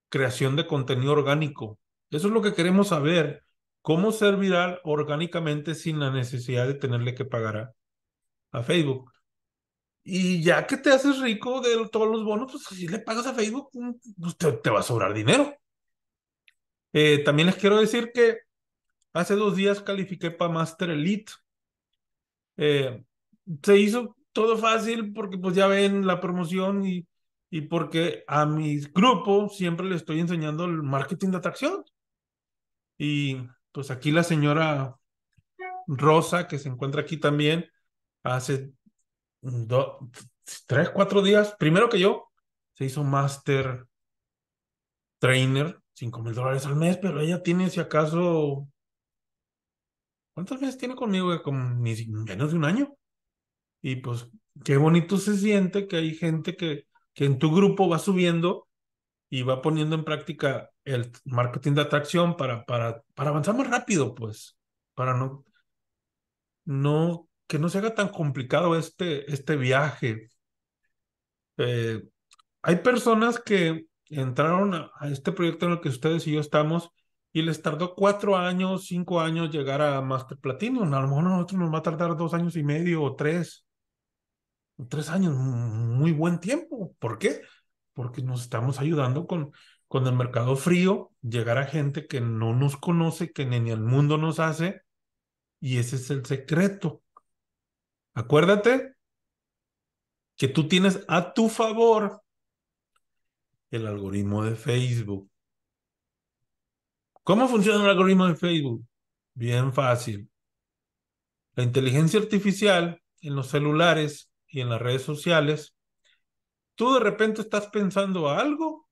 creación de contenido orgánico. Eso es lo que queremos saber. ¿Cómo ser viral orgánicamente sin la necesidad de tenerle que pagar a, Facebook? Y ya que te haces rico de todos los bonos, pues si le pagas a Facebook, mm, usted pues te, va a sobrar dinero. Eh, también les quiero decir que hace dos días califiqué para Master Elite. Eh, se hizo todo fácil porque pues ya ven la promoción y, y porque a mi grupo siempre le estoy enseñando el marketing de atracción. Y pues aquí la señora Rosa, que se encuentra aquí también, hace tres, cuatro días, primero que yo, se hizo master trainer, cinco mil dólares al mes, pero ella tiene si acaso ¿Cuántos meses tiene conmigo? Como ni, menos de un año. Y pues qué bonito se siente que hay gente que, que en tu grupo va subiendo y va poniendo en práctica el marketing de atracción para, para, para avanzar más rápido, pues, para no, no, que no se haga tan complicado este, este viaje. Eh, hay personas que entraron a, este proyecto en el que ustedes y yo estamos y les tardó cuatro años, cinco años llegar a Master Platinum. A lo mejor a nosotros nos va a tardar dos años y medio o tres. Tres años, muy buen tiempo. ¿Por qué? Porque nos estamos ayudando con, con el mercado frío, llegar a gente que no nos conoce, que ni el mundo nos hace. Y ese es el secreto. Acuérdate que tú tienes a tu favor el algoritmo de Facebook ¿Cómo funciona un algoritmo en Facebook? Bien fácil. La inteligencia artificial en los celulares y en las redes sociales, tú de repente estás pensando algo,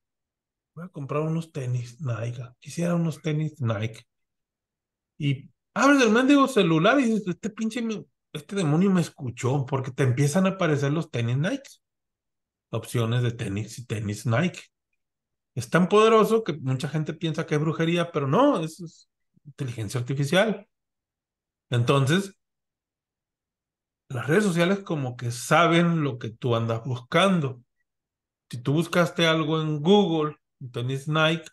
voy a comprar unos tenis Nike, quisiera unos tenis Nike. Y abres el mendigo celular y dices, este pinche, este demonio me escuchó, porque te empiezan a aparecer los tenis Nike. Opciones de tenis y tenis Nike es tan poderoso que mucha gente piensa que es brujería, pero no, es, inteligencia artificial. Entonces, las redes sociales como que saben lo que tú andas buscando. Si tú buscaste algo en Google, tenis Nike,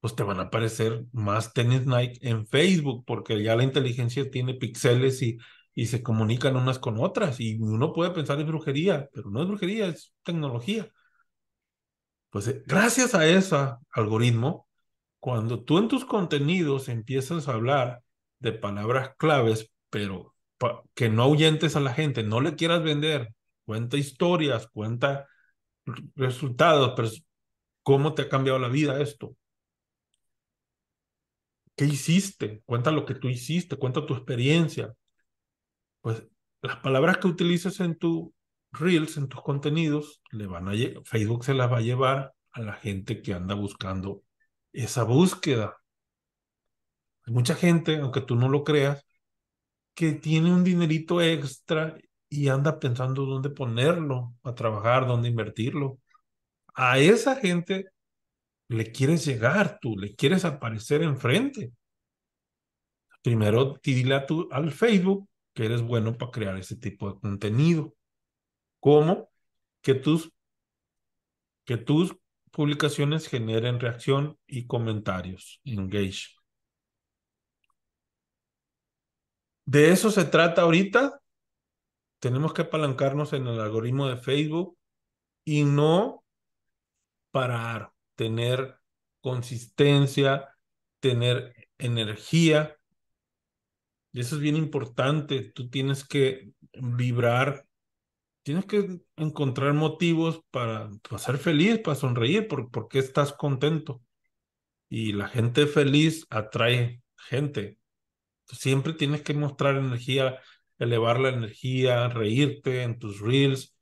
pues te van a aparecer más tenis Nike en Facebook, porque ya la inteligencia tiene píxeles y, y se comunican unas con otras. Y uno puede pensar en brujería, pero no es brujería, es tecnología. Pues eh, gracias a ese algoritmo, cuando tú en tus contenidos empiezas a hablar de palabras claves, pero que no ahuyentes a la gente, no le quieras vender, cuenta historias, cuenta resultados, pero cómo te ha cambiado la vida esto. ¿Qué hiciste? Cuenta lo que tú hiciste, cuenta tu experiencia. Pues las palabras que utilices en tu reels, en tus contenidos, le van a Facebook se las va a llevar a la gente que anda buscando esa búsqueda. Hay mucha gente, aunque tú no lo creas, que tiene un dinerito extra y anda pensando dónde ponerlo, a trabajar, dónde invertirlo. A esa gente le quieres llegar tú, le quieres aparecer enfrente. Primero, dile al Facebook que eres bueno para crear ese tipo de contenido. ¿Cómo? que tus, que tus publicaciones generen reacción y comentarios, engage. De eso se trata ahorita. Tenemos que apalancarnos en el algoritmo de Facebook y no parar, tener consistencia, tener energía. Y eso es bien importante. Tú tienes que vibrar tienes que encontrar motivos para, ser feliz, para sonreír, por, porque estás contento. Y la gente feliz atrae gente. Siempre tienes que mostrar energía, elevar la energía, reírte en tus reels.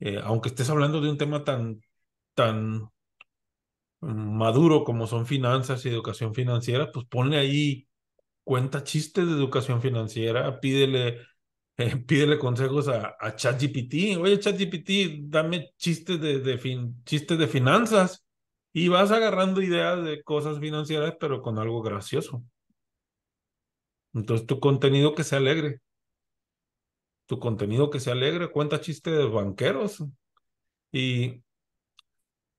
Eh, aunque estés hablando de un tema tan, tan maduro como son finanzas y educación financiera, pues ponle ahí cuenta chistes de educación financiera, pídele eh, pídele consejos a, a ChatGPT. Oye, ChatGPT, dame chistes de, chistes de finanzas. Y vas agarrando ideas de cosas financieras, pero con algo gracioso. Entonces, tu contenido que se alegre. Tu contenido que se alegre. Cuenta chistes de banqueros. Y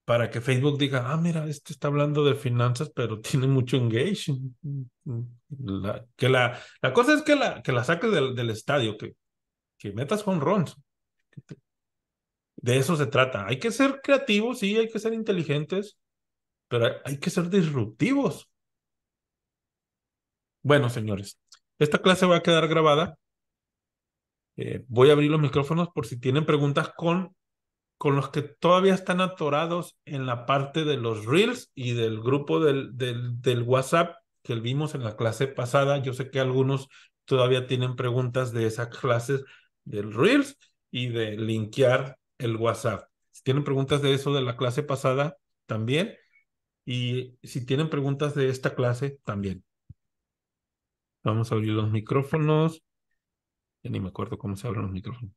para que Facebook diga, ah, mira, este está hablando de finanzas, pero tiene mucho engagement. La, que la, la cosa es que la, que la saques del, estadio, que, que metas con runs. De eso se trata. Hay que ser creativos, sí, hay que ser inteligentes, pero hay que ser disruptivos. Bueno, señores, esta clase va a quedar grabada. Eh, voy a abrir los micrófonos por si tienen preguntas con con los que todavía están atorados en la parte de los reels y del grupo del, WhatsApp que vimos en la clase pasada. Yo sé que algunos todavía tienen preguntas de esas clases del reels y de linkear el WhatsApp. Si tienen preguntas de eso de la clase pasada, también. Y si tienen preguntas de esta clase, también. Vamos a abrir los micrófonos. Ya ni me acuerdo cómo se abren los micrófonos.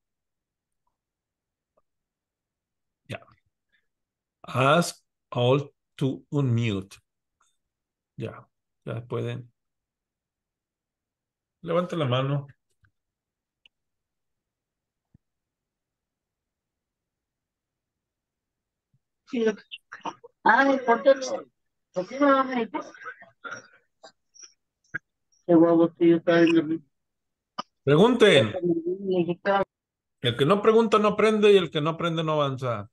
Ask all to unmute. Ya, ya pueden. Levanta la mano. Pregunten. El que no pregunta no aprende y el que no aprende no avanza.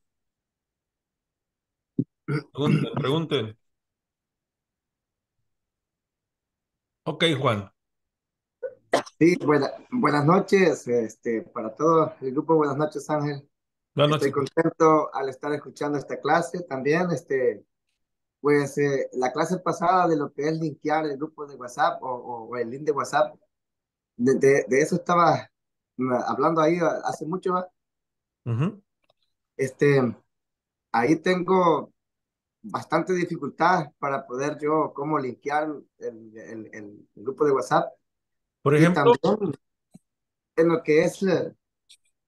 Pregunten, pregunten. Ok, Juan. Sí, buenas noches este, para todo el grupo. Buenas noches, Ángel. Buenas noches. Estoy contento al estar escuchando esta clase también. Este, pues eh, la clase pasada de lo que es linkear el grupo de WhatsApp o, el link de WhatsApp, de, de, eso estaba mm, hablando ahí ah, hace mucho. Este, ahí tengo bastante dificultad para poder yo como limpiar el, el, grupo de WhatsApp. Por ejemplo. en lo que es eh,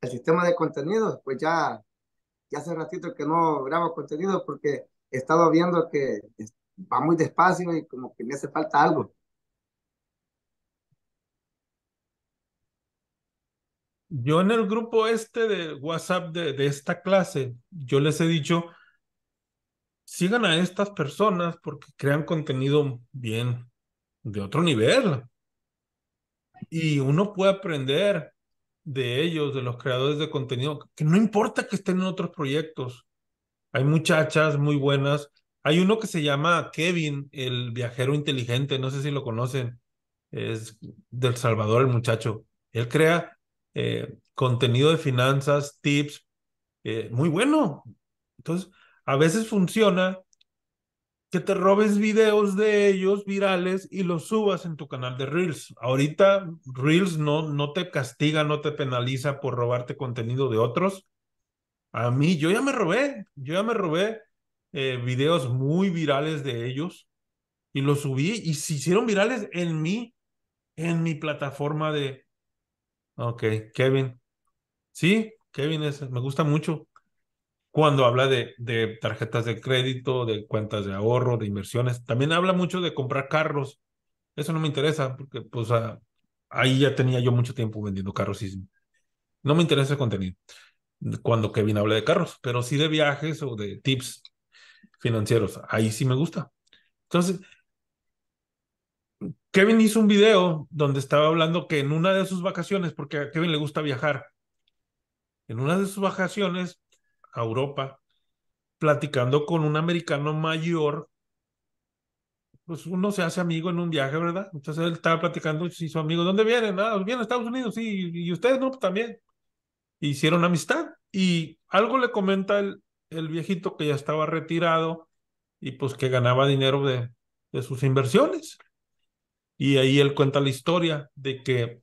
el, sistema de contenidos, pues ya, ya hace ratito que no grabo contenido porque he estado viendo que va muy despacio y como que me hace falta algo. Yo en el grupo este de WhatsApp de, de esta clase, yo les he dicho sigan a estas personas porque crean contenido bien de otro nivel. Y uno puede aprender de ellos, de los creadores de contenido, que no importa que estén en otros proyectos. Hay muchachas muy buenas. Hay uno que se llama Kevin, el viajero inteligente, no sé si lo conocen. Es del Salvador el muchacho. Él crea eh, contenido de finanzas, tips, eh, muy bueno. Entonces, a veces funciona que te robes videos de ellos virales y los subas en tu canal de Reels. Ahorita Reels no, no te castiga, no te penaliza por robarte contenido de otros. A mí, yo ya me robé, yo ya me robé eh, videos muy virales de ellos y los subí y se hicieron virales en mí, en mi plataforma de... Ok, Kevin. Sí, Kevin es, me gusta mucho cuando habla de, de, tarjetas de crédito, de cuentas de ahorro, de inversiones. También habla mucho de comprar carros. Eso no me interesa, porque pues ah, ahí ya tenía yo mucho tiempo vendiendo carros no me interesa el contenido cuando Kevin habla de carros, pero sí de viajes o de tips financieros. Ahí sí me gusta. Entonces, Kevin hizo un video donde estaba hablando que en una de sus vacaciones, porque a Kevin le gusta viajar, en una de sus vacaciones a Europa, platicando con un americano mayor, pues uno se hace amigo en un viaje, ¿verdad? Entonces él estaba platicando y su amigo, ¿dónde vienen? Ah, pues vienen a Estados Unidos, sí, y ustedes no, pues también. Hicieron amistad y algo le comenta el, el viejito que ya estaba retirado y pues que ganaba dinero de, de sus inversiones. Y ahí él cuenta la historia de que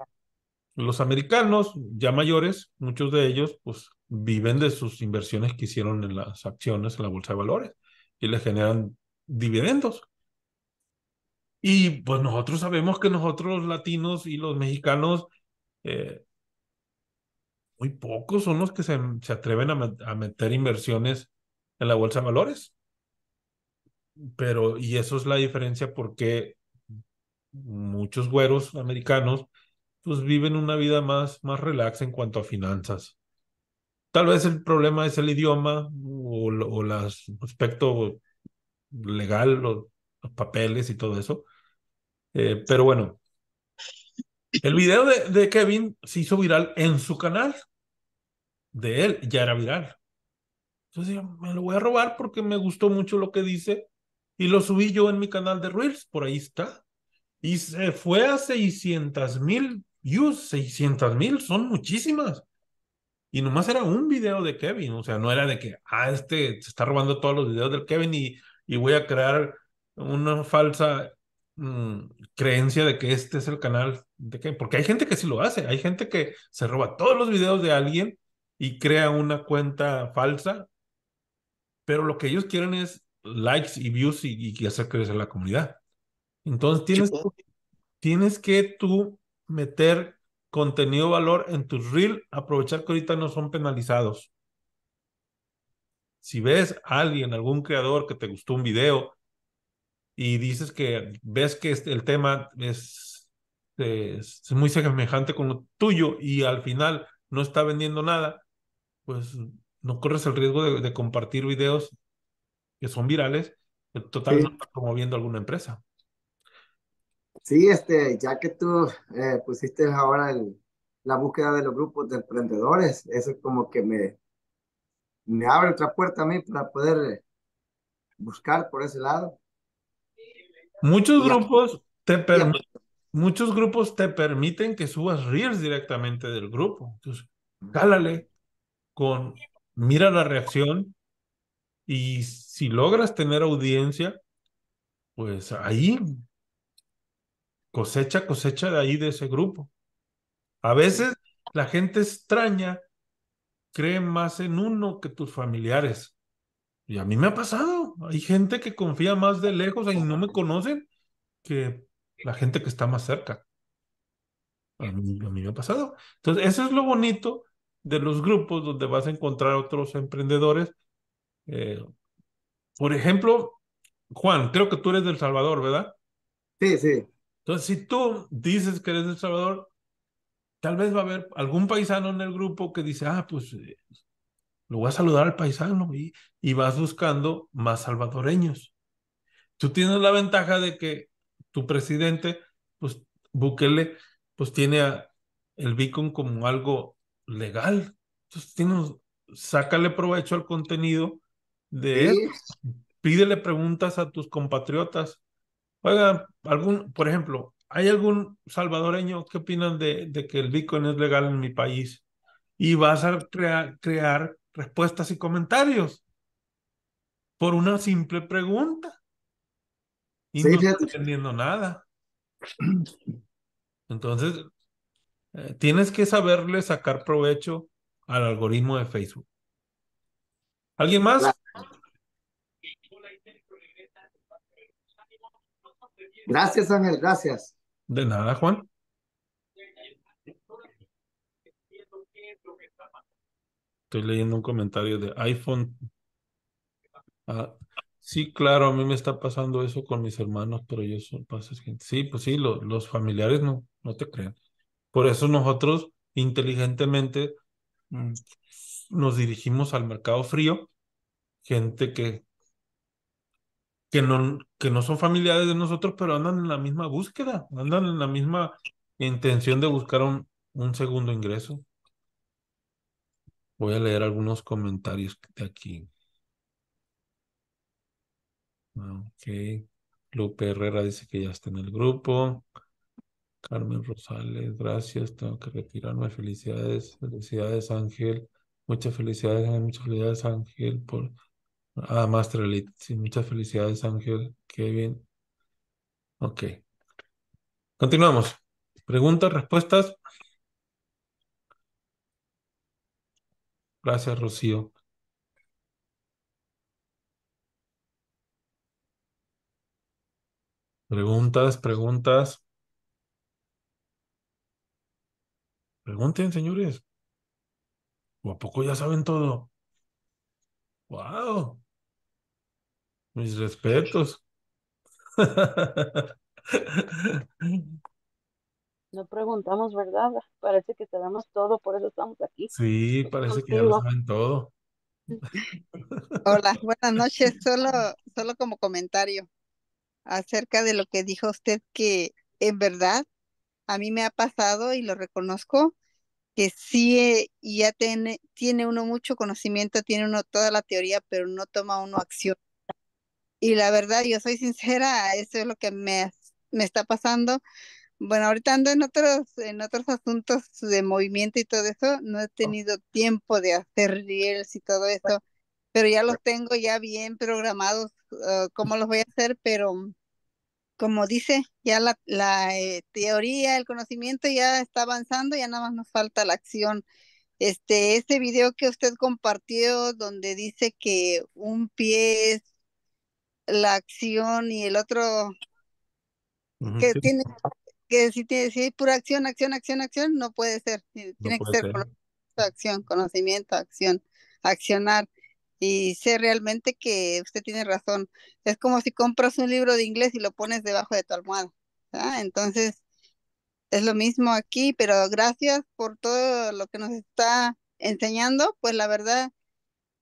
los americanos ya mayores, muchos de ellos, pues viven de sus inversiones que hicieron en las acciones, en la bolsa de valores, y les generan dividendos. Y pues nosotros sabemos que nosotros los latinos y los mexicanos, eh, muy pocos son los que se, atreven a, meter inversiones en la bolsa de valores. Pero, y eso es la diferencia porque muchos güeros americanos, pues viven una vida más, más relax en cuanto a finanzas. Tal vez el problema es el idioma o, o el aspecto legal, los, papeles y todo eso. Eh, pero bueno, el video de, de, Kevin se hizo viral en su canal. De él ya era viral. Entonces me lo voy a robar porque me gustó mucho lo que dice y lo subí yo en mi canal de Reels, por ahí está. Y se fue a 600 mil views, 600 mil, son muchísimas. Y nomás era un video de Kevin, o sea, no era de que, ah, este se está robando todos los videos del Kevin y, y voy a crear una falsa mm, creencia de que este es el canal de Kevin, porque hay gente que sí lo hace, hay gente que se roba todos los videos de alguien y crea una cuenta falsa, pero lo que ellos quieren es likes y views y, y hacer crecer la comunidad. Entonces tienes, tienes que tú meter contenido valor en tus reels, aprovechar que ahorita no son penalizados. Si ves a alguien, algún creador que te gustó un video y dices que ves que este, el tema es, muy semejante con lo tuyo y al final no está vendiendo nada, pues no corres el riesgo de, compartir videos que son virales, eh, total no promoviendo alguna empresa. Sí, este, ya que tú eh, pusiste ahora el, la búsqueda de los grupos de emprendedores, eso es como que me, me abre otra puerta a mí para poder eh, buscar por ese lado. Muchos grupos te permiten. Muchos grupos te permiten que subas reels directamente del grupo. Entonces, cálale con, mira la reacción y si logras tener audiencia, pues ahí cosecha, cosecha de ahí de ese grupo. A veces la gente extraña cree más en uno que tus familiares. Y a mí me ha pasado. Hay gente que confía más de lejos y no me conocen que la gente que está más cerca. A mí, me ha pasado. Entonces, eso es lo bonito de los grupos donde vas a encontrar otros emprendedores. Eh, por ejemplo, Juan, creo que tú eres del Salvador, ¿verdad? Sí, sí. Entonces, si tú dices que eres de El Salvador, tal vez va a haber algún paisano en el grupo que dice, ah, pues eh, lo voy a saludar al paisano y, vas buscando más salvadoreños. Tú tienes la ventaja de que tu presidente, pues Bukele, pues tiene a el beacon como algo legal. Entonces, tienes, sácale provecho al contenido de él. Pídele preguntas a tus compatriotas Oigan, algún, por ejemplo, ¿hay algún salvadoreño que opinan de, que el Bitcoin es legal en mi país? Y vas a crear respuestas y comentarios por una simple pregunta. Y no entendiendo nada. Entonces, eh, tienes que saberle sacar provecho al algoritmo de Facebook. ¿Alguien más? Gracias, Ángel, gracias. De nada, Juan. Estoy leyendo un comentario de iPhone. Ah, sí, claro, a mí me está pasando eso con mis hermanos, pero ellos son pasos gente. Sí, pues sí, los familiares no, no te crean. Por eso nosotros inteligentemente mm, nos dirigimos al mercado frío, gente que que no, que no son familiares de nosotros, pero andan en la misma búsqueda, andan en la misma intención de buscar un, segundo ingreso. Voy a leer algunos comentarios de aquí. Ah, ok. Lupe Herrera dice que ya está en el grupo. Carmen Rosales, gracias. Tengo que retirarme. Felicidades, felicidades Ángel. Muchas felicidades, muchas felicidades Ángel por Ah, Master Elite. muchas felicidades, Ángel. Qué bien. Ok. Continuamos. Preguntas, respuestas. Gracias, Rocío. Preguntas, preguntas. Pregunten, señores. ¿O a poco ya saben todo? ¡Wow! Mis respetos. No preguntamos, ¿verdad? Parece que sabemos todo, por eso estamos aquí. Sí, parece que ya lo saben todo. Hola, buenas noches. Solo, solo como comentario acerca de lo que dijo usted, que en verdad a mí me ha pasado y lo reconozco, que sí ya tiene, tiene uno mucho conocimiento, tiene uno toda la teoría, pero no toma uno acción. Y la verdad, yo soy sincera, eso es lo que me, me está pasando. Bueno, ahorita ando en otros, en otros asuntos de movimiento y todo eso, no he oh. tenido tiempo de hacer reels y todo eso, pero ya los tengo ya bien programados, uh, cómo los voy a hacer, pero mm, como dice, ya la, eh, teoría, el conocimiento ya está avanzando, ya nada más nos falta la acción. Este, este video que usted compartió donde dice que un pie es la acción y el otro que tiene que si, tiene, si hay pura acción, acción, acción, acción, no puede ser. Tiene que ser, acción, conocimiento, acción, accionar. Y sé realmente que usted tiene razón. Es como si compras un libro de inglés y lo pones debajo de tu almohada. Entonces, es lo mismo aquí, pero gracias por todo lo que nos está enseñando. Pues la verdad,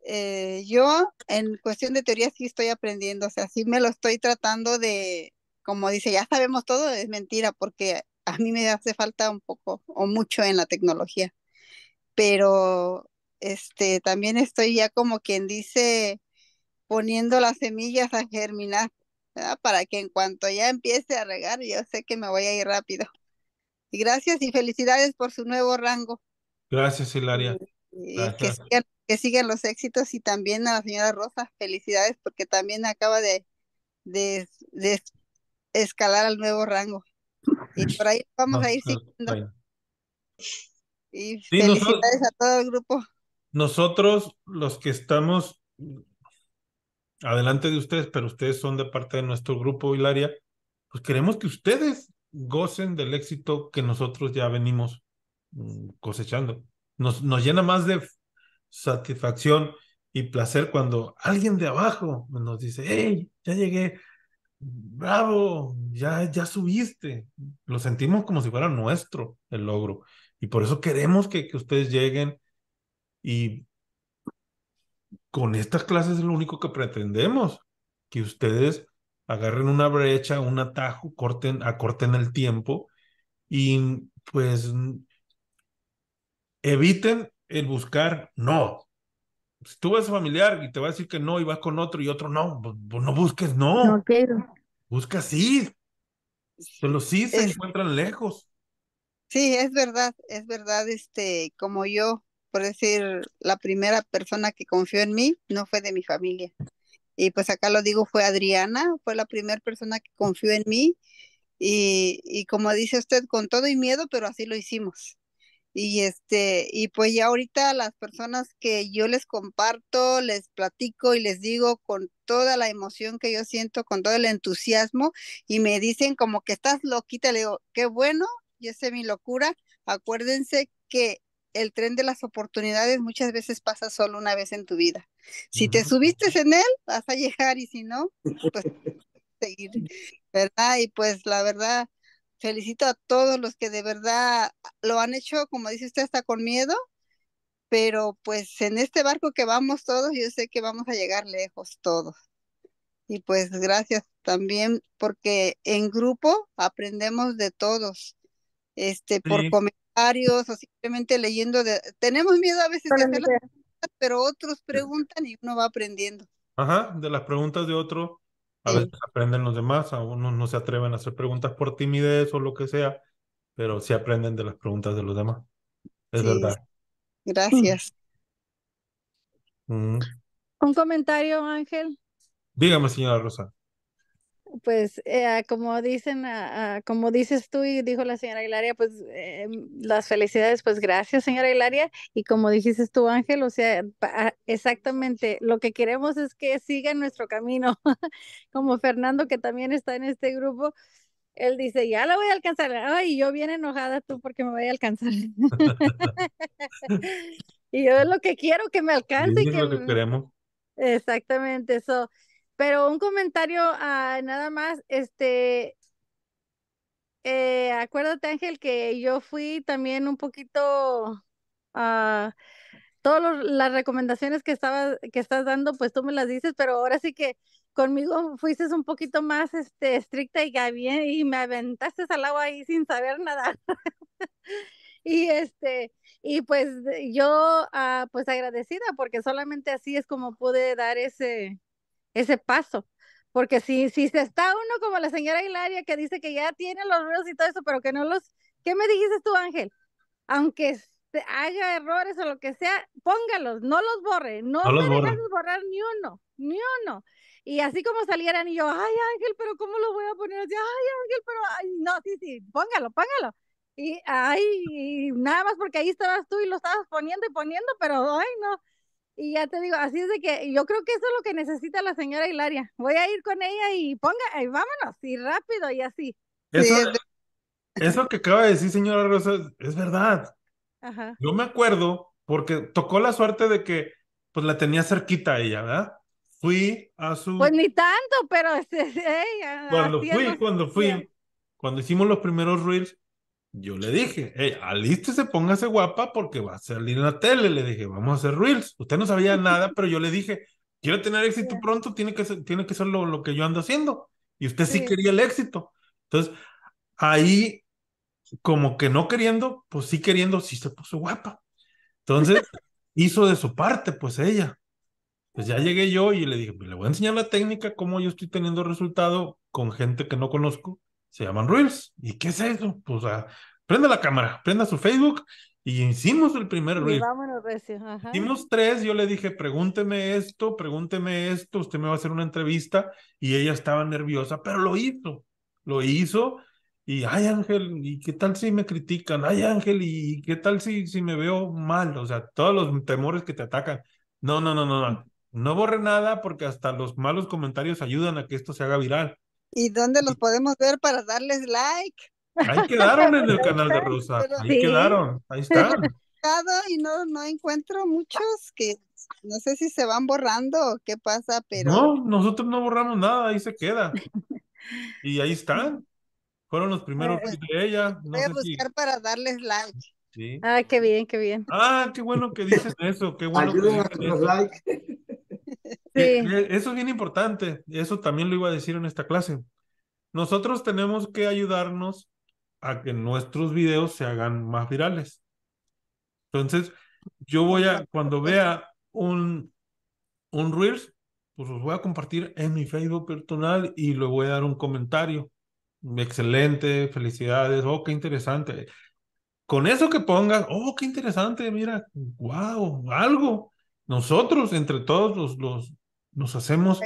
eh, yo en cuestión de teoría sí estoy aprendiendo, o sea, sí me lo estoy tratando de, como dice, ya sabemos todo, es mentira, porque a mí me hace falta un poco o mucho en la tecnología. Pero este también estoy ya como quien dice poniendo las semillas a germinar, para que en cuanto ya empiece a regar, yo sé que me voy a ir rápido. Y gracias y felicidades por su nuevo rango. Gracias, Hilaria. gracias que sigan los éxitos y también a la señora Rosa, felicidades porque también acaba de, de, escalar al nuevo rango. Y por ahí vamos a ir siguiendo. Y felicidades a todo el grupo. Nosotros, los que estamos adelante de ustedes, pero ustedes son de parte de nuestro grupo, Hilaria, pues queremos que ustedes gocen del éxito que nosotros ya venimos mm, cosechando. Nos, nos llena más de satisfacción y placer cuando alguien de abajo nos dice, hey, ya llegué, bravo, ya, ya subiste. Lo sentimos como si fuera nuestro el logro. Y por eso queremos que, ustedes lleguen y con estas clases es lo único que pretendemos, que ustedes agarren una brecha, un atajo, corten, acorten el tiempo y pues eviten el buscar no. Si tú vas a familiar y te va a decir que no y vas con otro y otro no, pues, pues no busques no. No Busca sí. solo sí se encuentran lejos. Sí, es verdad, es verdad, este, como yo, por decir, la primera persona que confió en mí no fue de mi familia. Y pues acá lo digo, fue Adriana, fue la primera persona que confió en mí. y como dice usted, con todo y miedo, pero así lo hicimos. Y este, y pues ya ahorita las personas que yo les comparto, les platico y les digo con toda la emoción que yo siento, con todo el entusiasmo, y me dicen como que estás loquita, le digo, qué bueno, yo sé mi locura. Acuérdense que el tren de las oportunidades muchas veces pasa solo una vez en tu vida. Si te subiste en él, vas a llegar, y si no, pues seguir, ¿verdad? Y pues la verdad, felicito a todos los que de verdad lo han hecho, como dice usted, hasta con miedo, pero pues en este barco que vamos todos, yo sé que vamos a llegar lejos todos. Y pues gracias también porque en grupo aprendemos de todos, este, por comentarios o simplemente leyendo. Tenemos miedo a veces de hacer las preguntas, pero otros preguntan y uno va aprendiendo. Ajá, de las preguntas de otro a veces aprenden los demás, a no se atreven a hacer preguntas por timidez o lo que sea, pero sí aprenden de las preguntas de los demás. Es verdad. Gracias. Mm. Un comentario, Ángel. Dígame, señora Rosa pues eh, como dicen, como dices tú y dijo la señora Hilaria, pues eh, las felicidades, pues gracias señora Hilaria. Y como dijiste tú Ángel, o sea, exactamente, lo que queremos es que siga nuestro camino, como Fernando que también está en este grupo. Él dice, ya la voy a alcanzar. Ay, yo bien enojada tú porque me voy a alcanzar. y yo es lo que quiero, que me alcance. y lo que queremos. Exactamente, eso. Pero un comentario ah, nada más, este, eh, acuérdate Ángel que yo fui también un poquito a ah, todas las recomendaciones que estabas que estás dando, pues tú me las dices, pero ahora sí que conmigo fuiste un poquito más este, estricta y, y me aventaste al agua ahí sin saber nada. y este, y pues yo ah, pues agradecida porque solamente así es como pude dar ese, ese paso. Porque si, si se está uno como la señora Hilaria que dice que ya tiene los ruidos y todo eso, pero que no los... ¿Qué me dijiste tú, Ángel? Aunque haya errores o lo que sea, póngalos, no los borre, no, no dejes borrar ni uno, ni uno. Y así como salieran y yo, ay Ángel, pero ¿cómo lo voy a poner? yo ay Ángel, pero no, sí, sí, póngalo, póngalo. Y ay, nada más porque ahí estabas tú y lo estabas poniendo y poniendo, pero ay no. Y ya te digo, así es de que yo creo que eso es lo que necesita la señora Hilaria. Voy a ir con ella y ponga, y vámonos, y rápido y así. Eso, eso que acaba de decir, señora Rosa, es verdad. Yo me acuerdo porque tocó la suerte de que pues la tenía cerquita a ella, ¿verdad? Fui a su... Pues ni tanto, pero... cuando fui, cuando fui, cuando hicimos los primeros reels, yo le dije, hey, ponga póngase guapa porque va a salir en la tele. Le dije, vamos a hacer reels. Usted no sabía nada, pero yo le dije, quiero tener éxito pronto, tiene que ser, tiene que ser lo, que yo ando haciendo. Y usted sí. sí quería el éxito. Entonces, ahí, como que no queriendo, pues sí queriendo, sí se puso guapa. Entonces, hizo de su parte, pues ella. Pues ya llegué yo y le dije, pues, le voy a enseñar la técnica, cómo yo estoy teniendo resultado con gente que no conozco se llaman Reels. ¿Y qué es eso? Pues ah, prende prenda la cámara, prenda su Facebook y hicimos el primer Reel. Vámonos, Hicimos tres, yo le dije, pregúnteme esto, pregúnteme esto, usted me va a hacer una entrevista y ella estaba nerviosa, pero lo hizo, lo hizo. Y, ay Ángel, ¿y qué tal si me critican? Ay Ángel, ¿y qué tal si, si me veo mal? O sea, todos los temores que te atacan. No, no, no, no, no. No borre nada porque hasta los malos comentarios ayudan a que esto se haga viral. ¿Y dónde los podemos ver para darles like? Ahí quedaron en el canal de Rosa. ahí quedaron. Ahí están. Y no, no encuentro muchos que no sé si se van borrando o qué pasa, pero. No, nosotros no borramos nada, ahí se queda. Y ahí están. Fueron los primeros de ella. voy a buscar para darles like. Sí. Ah, qué bien, qué bien. Ah, qué bueno que dices eso. Qué bueno. Ayúdenme a eh, eh, eso es bien importante, eso también lo iba a decir en esta clase. Nosotros tenemos que ayudarnos a que nuestros videos se hagan más virales. Entonces, yo voy a, cuando vea un, un Reels, pues los voy a compartir en mi Facebook personal y le voy a dar un comentario. Excelente, felicidades, oh, qué interesante. Con eso que pongas, oh, qué interesante, mira, wow, algo. Nosotros, entre todos los, los, nos hacemos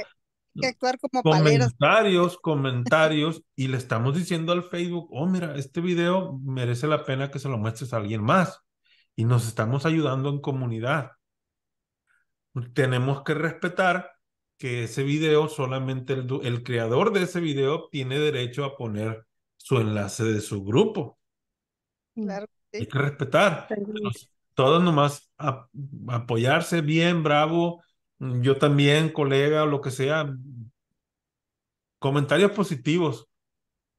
actuar como comentarios, comentarios, y le estamos diciendo al Facebook, oh, mira, este video merece la pena que se lo muestres a alguien más. Y nos estamos ayudando en comunidad. Tenemos que respetar que ese video, solamente el, creador de ese video tiene derecho a poner su enlace de su grupo. Claro, Hay que respetar. Todos nomás apoyarse bien, bravo, Mm, yo también, colega, lo que sea, comentarios positivos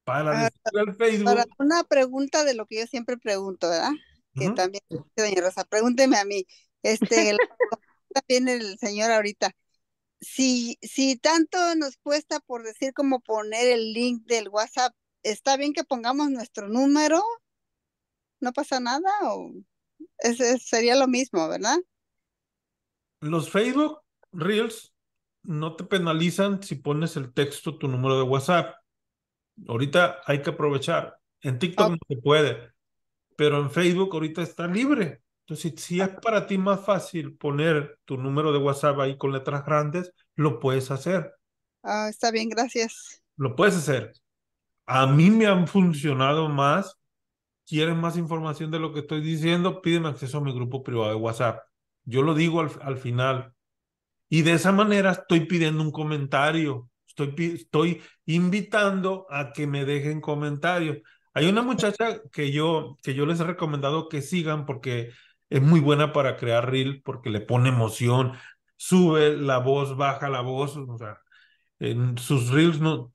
para, ah, el Facebook. una pregunta de lo que yo siempre pregunto, ¿verdad? Que también, doña Rosa, pregúnteme a mí. Este, también el señor ahorita. Si, si tanto nos cuesta por decir como poner el link del WhatsApp, ¿está bien que pongamos nuestro número? ¿No pasa nada? ¿O ese sería lo mismo, verdad? Los Facebook Reels no te penalizan si pones el texto, tu número de WhatsApp. Ahorita hay que aprovechar. En TikTok ah. no se puede, pero en Facebook ahorita está libre. Entonces, si es ah. para ti más fácil poner tu número de WhatsApp ahí con letras grandes, lo puedes hacer. Ah, está bien, gracias. Lo puedes hacer. A mí me han funcionado más. ¿Quieren más información de lo que estoy diciendo? Pídeme acceso a mi grupo privado de WhatsApp. Yo lo digo al, al final. Y de esa manera estoy pidiendo un comentario, estoy, estoy invitando a que me dejen comentarios. Hay una muchacha que yo, que yo les he recomendado que sigan porque es muy buena para crear reel, porque le pone emoción, sube la voz, baja la voz, o sea, en sus reels no,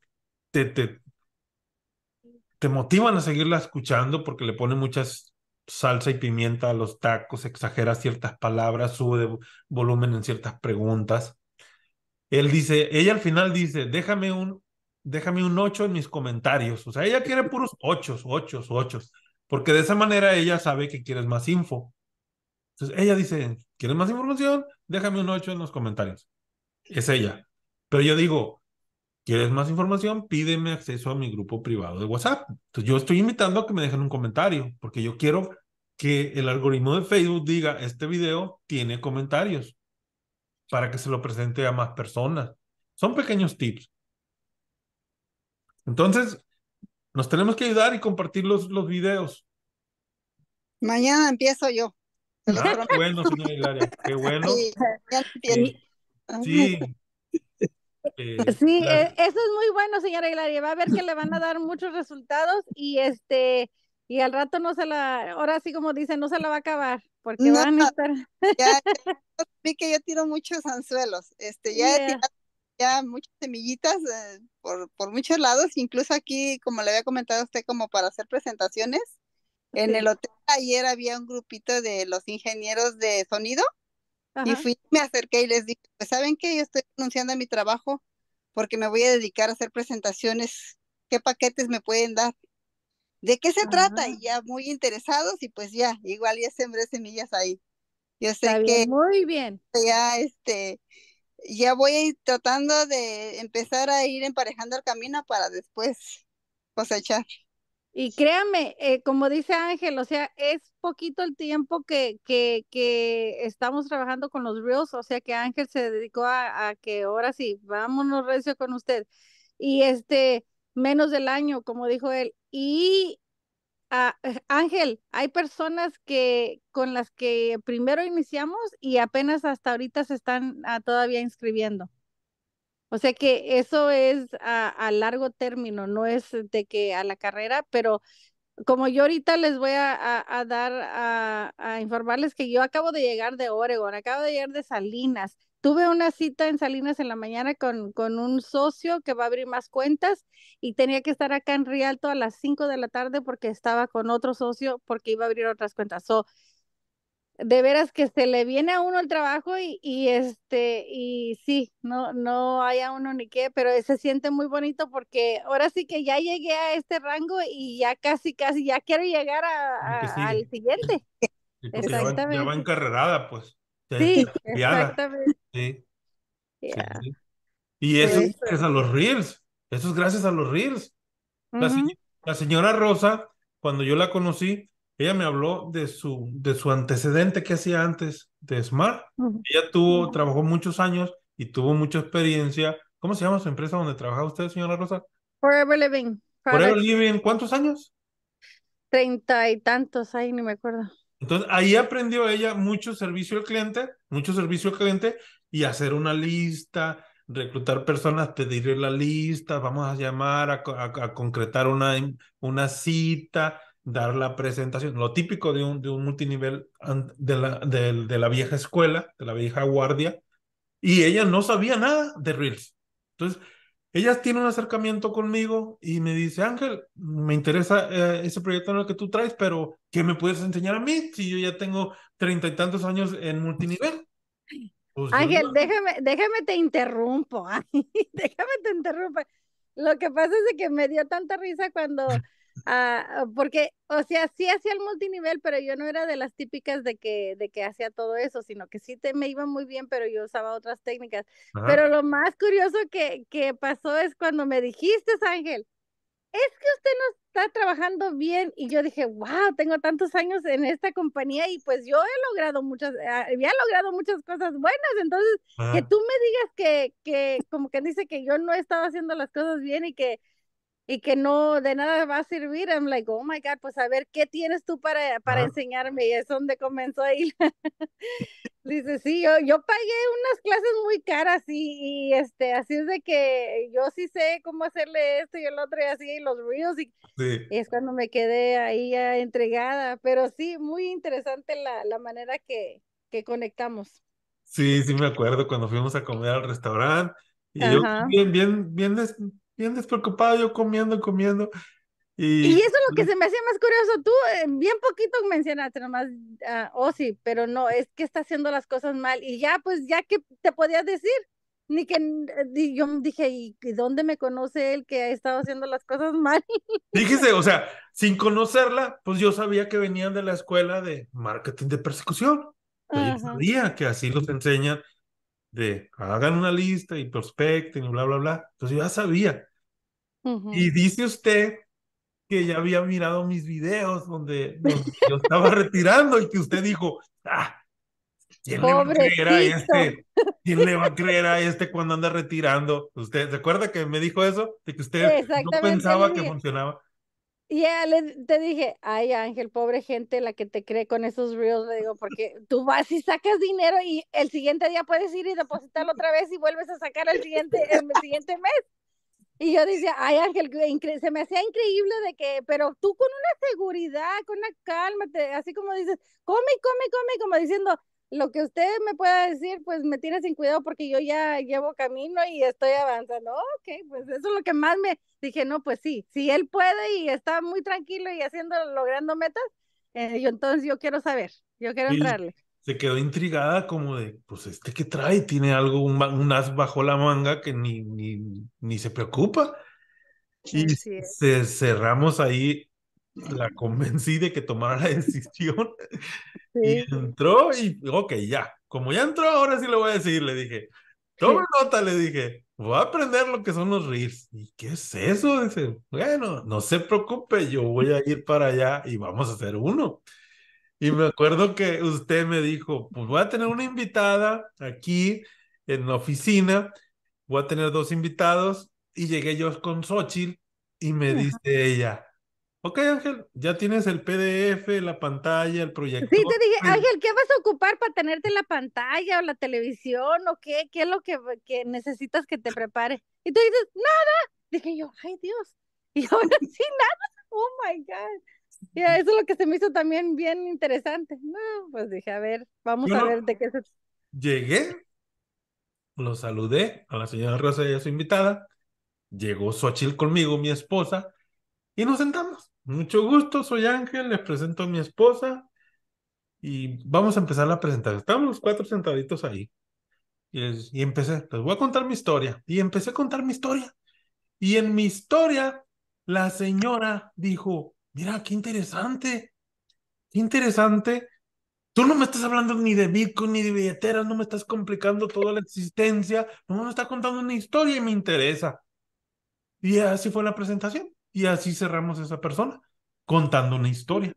te, te, te motivan a seguirla escuchando porque le pone muchas salsa y pimienta a los tacos, exagera ciertas palabras, sube volumen en ciertas preguntas. Él dice, ella al final dice, déjame un, déjame un 8 en mis comentarios. O sea, ella quiere puros 8, 8, 8, porque de esa manera ella sabe que quieres más info. Entonces ella dice, ¿quieres más información? Déjame un ocho en los comentarios. Es ella. Pero yo digo, ¿Quieres más información? Pídeme acceso a mi grupo privado de WhatsApp. Entonces, yo estoy invitando a que me dejen un comentario, porque yo quiero que el algoritmo de Facebook diga, este video tiene comentarios, para que se lo presente a más personas. Son pequeños tips. Entonces, nos tenemos que ayudar y compartir los, los videos. Mañana empiezo yo. Ah, bueno, señor Hilaria, qué bueno. sí. Eh, eh, sí, e, eso es muy bueno, señora Hilaria. Va a ver que le van a dar muchos resultados y este y al rato no se la, ahora sí como dice, no se la va a acabar, porque van a estar. Ya, vi que yo tiro muchos anzuelos, este, ya he tirado ya muchas semillitas eh, por, por, muchos lados, incluso aquí, como le había comentado a usted, como para hacer presentaciones, en el hotel ayer había un grupito de los ingenieros de sonido y fui, me acerqué y les dije, pues saben qué, yo estoy renunciando a mi trabajo porque me voy a dedicar a hacer presentaciones, ¿qué paquetes me pueden dar? ¿De qué se trata? Ah. Y ya muy interesados y pues ya, igual ya sembré semillas ahí. Yo sé que... muy bien. Ya, este, ya voy tratando de empezar a ir emparejando el camino para después cosechar. Y créame, eh, como dice Ángel, o sea, es poquito el tiempo que, que, que, estamos trabajando con los Reels, o sea que Ángel se dedicó a, que ahora sí, vámonos recio con usted. Y este, menos del año, como dijo él. Y ah, Ángel, hay personas que con las que primero iniciamos y apenas hasta ahorita se están ah, todavía inscribiendo. O sea que eso es a, largo término, no es de que a la carrera, pero como yo ahorita les voy a, a, dar a, informarles que yo acabo de llegar de Oregon, acabo de llegar de Salinas. Tuve una cita en Salinas en la mañana con, con un socio que va a abrir más cuentas y tenía que estar acá en Rialto a las 5 de la tarde porque estaba con otro socio porque iba a abrir otras cuentas de veras que se le viene a uno el trabajo y, y, este, y sí, no, no hay a uno ni qué, pero se siente muy bonito porque ahora sí que ya llegué a este rango y ya casi, casi, ya quiero llegar a, al siguiente. exactamente. Pues, ya va, pues. Sí, exactamente. Sí. Y eso es pues a los Reels, eso es gracias a los Reels. la señora Rosa, cuando yo la conocí, ella me habló de su, de su antecedente que hacía antes de Smart. Ella tuvo, trabajó muchos años y tuvo mucha experiencia. ¿Cómo se llama su empresa donde trabaja usted, señora Rosa? Forever Living. Forever, Living, ¿cuántos años? Treinta y tantos, ahí ni me acuerdo. Entonces, ahí aprendió ella mucho servicio al cliente, mucho servicio al cliente y hacer una lista, reclutar personas, pedirle la lista, vamos a llamar a, concretar una, una cita, dar la presentación, lo típico de un, de un multinivel de la, de, la vieja escuela, de la vieja guardia, y ella no sabía nada de Reels. Entonces, ella tiene un acercamiento conmigo y me dice, Ángel, me interesa eh, ese proyecto en que tú traes, pero ¿qué me puedes enseñar a mí si yo ya tengo treinta y tantos años en multinivel? Pues, Ángel, déjame, te interrumpo, déjame te interrumpo. Lo que pasa es que me dio tanta risa cuando Ah, porque, o sea, sí hacía el multinivel, pero yo no era de las típicas de que, de que hacía todo eso, sino que sí te, me iba muy bien, pero yo usaba otras técnicas. Pero lo más curioso que, que pasó es cuando me dijiste, Ángel, es que usted no está trabajando bien. Y yo dije, wow, tengo tantos años en esta compañía y pues yo he logrado muchas, ah, había logrado muchas cosas buenas. Entonces, que tú me digas que, que, como que dice que yo no estaba haciendo las cosas bien y que y que no de nada va a servir. I'm like, oh my God, pues a ver, ¿qué tienes tú para, para enseñarme? Y es donde comenzó ahí. Dice, sí, yo, yo pagué unas clases muy caras y, y, este, así es de que yo sí sé cómo hacerle esto y el otro y así, y los ríos. Y es cuando me quedé ahí ya entregada, pero sí, muy interesante la, la manera que, que conectamos. Sí, sí me acuerdo cuando fuimos a comer al restaurante y Ajá. yo bien, bien, bien, bien despreocupado, yo comiendo, comiendo. Y... y, eso es lo que se me hacía más curioso. Tú eh, bien poquito mencionaste nomás, ah, o sí, pero no, es que está haciendo las cosas mal. Y ya, pues, ya que te podías decir, ni que yo dije, ¿y dónde me conoce el que ha estado haciendo las cosas mal? Fíjese, o sea, sin conocerla, pues yo sabía que venían de la escuela de marketing de persecución. sabía que así los enseñan de hagan una lista y prospecten y bla, bla, bla. Entonces ya sabía. Y dice usted que ya había mirado mis videos donde, yo estaba retirando y que usted dijo, ah, ¿quién le va a creer a este? ¿Quién le va a creer a este cuando anda retirando? ¿Usted se acuerda que me dijo eso? De que usted no pensaba que funcionaba. Ya le te dije, ay Ángel, pobre gente la que te cree con esos reels, le digo, porque tú vas y sacas dinero y el siguiente día puedes ir y depositarlo otra vez y vuelves a sacar el siguiente, el siguiente mes. Y yo decía, ay Ángel, se me hacía increíble de que, pero tú con una seguridad, con una calma, te, así como dices, come, come, come, como diciendo, lo que usted me pueda decir, pues me tiene sin cuidado porque yo ya llevo camino y estoy avanzando. Ok, pues eso es lo que más me dije, no, pues sí, si él puede y está muy tranquilo y haciendo, logrando metas, eh, yo entonces yo quiero saber, yo quiero entrarle se quedó intrigada como de, pues este que trae, tiene algo, un, as bajo la manga que ni, ni, ni se preocupa. Y cerramos ahí, la convencí de que tomara la decisión. Y entró y, ok, ya, como ya entró, ahora sí le voy a decir, le dije, toma nota, le dije, voy a aprender lo que son los reels. ¿Y qué es eso? Dice, bueno, no se preocupe, yo voy a ir para allá y vamos a hacer uno. Y me acuerdo que usted me dijo, pues voy a tener una invitada aquí en la oficina, voy a tener dos invitados. Y llegué yo con Xochitl y me dice ella, ok Ángel, ya tienes el PDF, la pantalla, el proyector. Sí, te dije, Ángel, ¿qué vas a ocupar para tenerte la pantalla o la televisión o qué? ¿Qué es lo que, que necesitas que te prepare? Y tú dices, nada. Dije yo, ay Dios. Y ahora sí, nada. Oh, my God. Yeah, eso es lo que se me hizo también bien interesante. No, pues dije, a ver, vamos a ver de qué se Llegué, lo saludé a la señora Rosa y a su invitada. Llegó Xochil conmigo, mi esposa, y nos sentamos. Mucho gusto, soy Ángel, les presento a mi esposa y vamos a empezar la presentación. Estábamos los cuatro sentaditos ahí. Y, y empecé, les voy a contar mi historia. Y empecé a contar mi historia. Y en mi historia, la señora dijo, mira, qué interesante, qué interesante. Tú no me estás hablando ni de Bitcoin ni de billeteras, no me estás complicando toda la existencia, no me estás contando una historia y me interesa. Y así fue la presentación. Y así cerramos esa persona, contando una historia.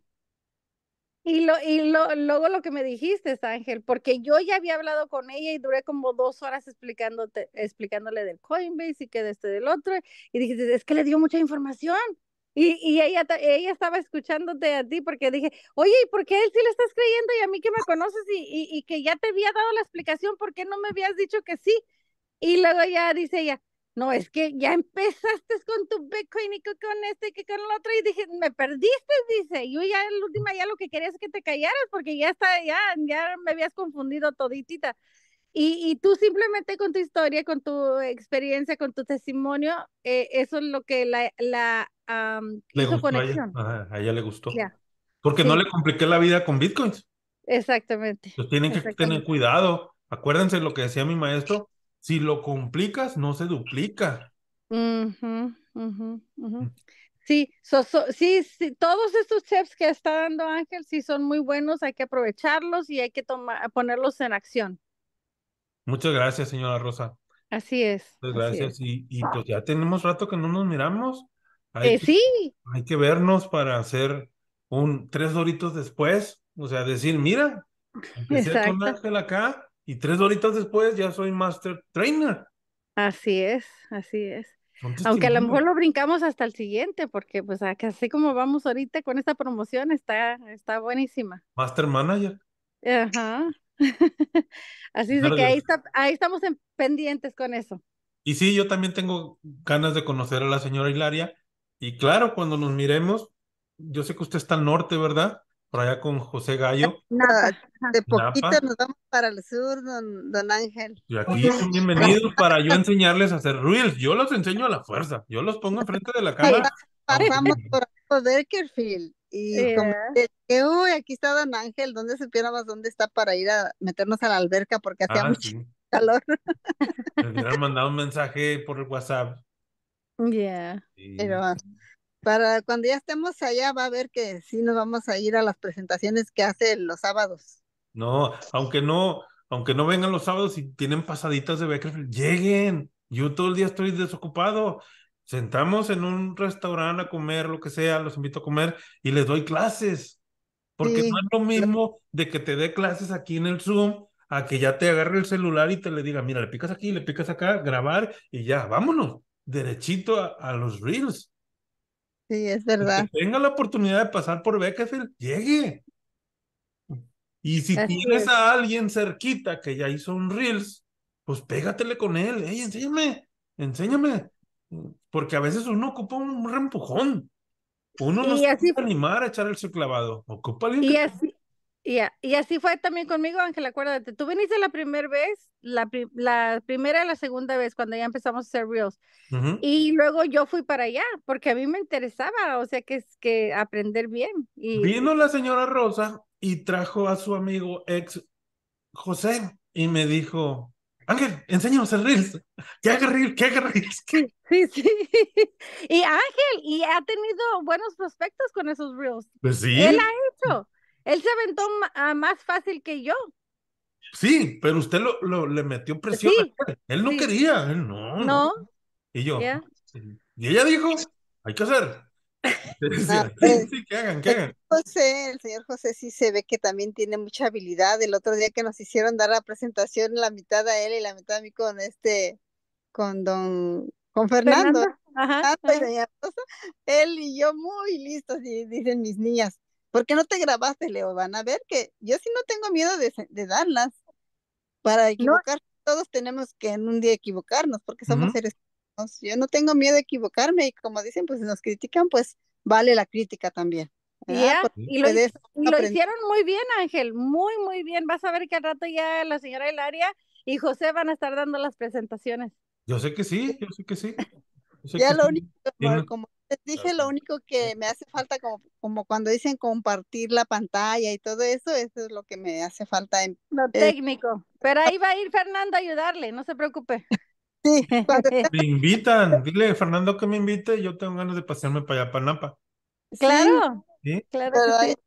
Y, lo, y lo, luego lo que me dijiste, Ángel, porque yo ya había hablado con ella y duré como dos horas explicándote, explicándole del Coinbase y que de este del otro. Y dijiste, es que le dio mucha información. Y, y ella, ella estaba escuchándote a ti porque dije, oye, ¿y por qué él sí le estás creyendo y a mí que me conoces y, y, que ya te había dado la explicación, ¿por qué no me habías dicho que sí? Y luego ya dice ella, no, es que ya empezaste con tu Bitcoin y con este, que con el otro, y dije, me perdiste, dice, yo ya en última ya lo que quería es que te callaras, porque ya está, ya, ya me habías confundido toditita. Y, tú simplemente con tu historia, con tu experiencia, con tu testimonio, eh, eso es lo que la, la hizo conexión. A ella. le gustó. Porque no le compliqué la vida con bitcoins. Exactamente. tienen que tener cuidado. Acuérdense lo que decía mi maestro, si lo complicas, no se duplica. Mm. Sí, so, sí, todos estos tips que está dando Ángel, sí son muy buenos, hay que aprovecharlos y hay que ponerlos en acción. Muchas gracias, señora Rosa. Así es. Muchas gracias. Y, pues ya tenemos rato que no nos miramos. Eh, que, sí. Hay que vernos para hacer un tres horitos después, o sea, decir, mira, empecé con Ángel acá y tres doritos después ya soy master trainer. Así es, así es. Aunque a lo mejor lo brincamos hasta el siguiente, porque pues así como vamos ahorita con esta promoción está, está buenísima. Master Manager. Ajá. Así es de que ahí, estamos en pendientes con eso. Y sí, yo también tengo ganas de conocer a la señora Hilaria. Y claro, cuando nos miremos, yo sé que usted está al norte, ¿verdad? Por allá con José Gallo. Nada, de poquito nos vamos para el sur, don, Ángel. Y aquí son bienvenidos para yo enseñarles a hacer reels. Yo los enseño a la fuerza. Yo los pongo enfrente de la cámara. Vamos por Beckerfield. Y como ¿eh? aquí está Don Ángel, ¿dónde supiéramos dónde está para ir a meternos a la alberca? Porque hacía ah, mucho calor. me hubieran mandado un mensaje por WhatsApp. Yeah. Pero ah, para cuando ya estemos allá va a ver que sí nos vamos a ir a las presentaciones que hace los sábados. No, aunque no, aunque no vengan los sábados y tienen pasaditas de Beckerfield, lleguen. Yo todo el día estoy desocupado sentamos en un restaurante a comer, lo que sea, los invito a comer y les doy clases. Porque no es lo mismo de que te dé clases aquí en el Zoom a que ya te agarre el celular y te le diga, mira, le picas aquí, le picas acá, grabar y ya, vámonos, derechito a, los reels. Sí, es verdad. tenga la oportunidad de pasar por Beckerfield, llegue. Y si tienes a alguien cerquita que ya hizo un reels, pues pégatele con él, hey, enséñame, enséñame, porque a veces uno ocupa un reempujón. Uno no se puede animar a echar el clavado. Ocupa Y así, y, así fue también conmigo, Ángel, acuérdate. Tú viniste la primera vez, la, la primera y la segunda vez, cuando ya empezamos a hacer reels. Y luego yo fui para allá, porque a mí me interesaba, o sea, que es que aprender bien. Vino la señora Rosa y trajo a su amigo ex José y me dijo, Ángel, enséñanos el Reels. ¿Qué haga Reels, que Sí, sí, Y Ángel, y ha tenido buenos prospectos con esos Reels. Pues sí. Él ha hecho. Él se aventó más fácil que yo. Sí, pero usted lo, le metió presión. él no quería, él no, no. Y yo. Y ella dijo, hay que hacer. Pues, sí, que José, el señor José sí se ve que también tiene mucha habilidad. El otro día que nos hicieron dar la presentación, la mitad a él y la mitad a mí con este, con don, con Fernando. Ajá, ah, pues, él y yo muy listos, y dicen mis niñas. ¿Por qué no te grabaste, Leo? Van a ver que yo sí no tengo miedo de, darlas. Para equivocar, todos tenemos que en un día equivocarnos, porque somos seres yo no tengo miedo de equivocarme y como dicen, pues si nos critican, pues vale la crítica también. y pues, lo, hicieron muy bien, Ángel, muy, muy bien. Vas a ver que al rato ya la señora Hilaria y José van a estar dando las presentaciones. Yo sé que sí, yo sé que sí. ya lo único, como, les dije, lo único que me hace falta, como, como cuando dicen compartir la pantalla y todo eso, eso es lo que me hace falta. En, lo eh, técnico. Pero ahí va a ir Fernando a ayudarle, no se preocupe. Sí. Me invitan, dile Fernando que me invite, yo tengo ganas de pasearme para allá, para Napa. Claro. ¿Sí? Claro.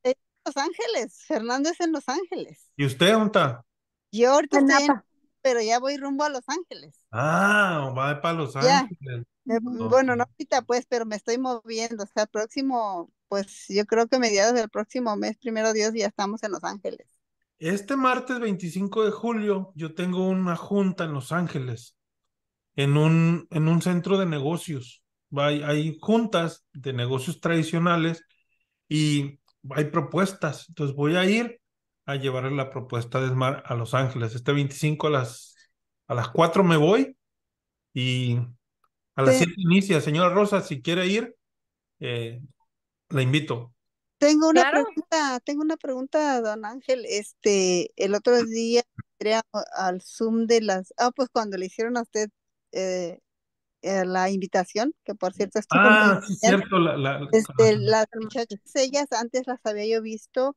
Pero Los Ángeles, Fernando es en Los Ángeles. ¿Y usted dónde está? Yo ahorita en Napa. pero ya voy rumbo a Los Ángeles. Ah, va para Los Ángeles. Eh, bueno, no ahorita pues, pero me estoy moviendo. O sea, próximo, pues yo creo que mediados del próximo mes, primero Dios, ya estamos en Los Ángeles. Este martes 25 de julio yo tengo una junta en Los Ángeles en un, en un centro de negocios. Hay, juntas de negocios tradicionales y hay propuestas. Entonces voy a ir a llevar la propuesta de Smart a Los Ángeles. Este 25 a las, a las 4 me voy y a las 7 inicia. Señora Rosa, si quiere ir, eh, la invito. Tengo una pregunta, tengo una pregunta, don Ángel. Este, el otro día entré al Zoom de las, ah, pues cuando le hicieron a usted eh, eh, la invitación, que por cierto ah, este, las muchachas, ellas antes las había yo visto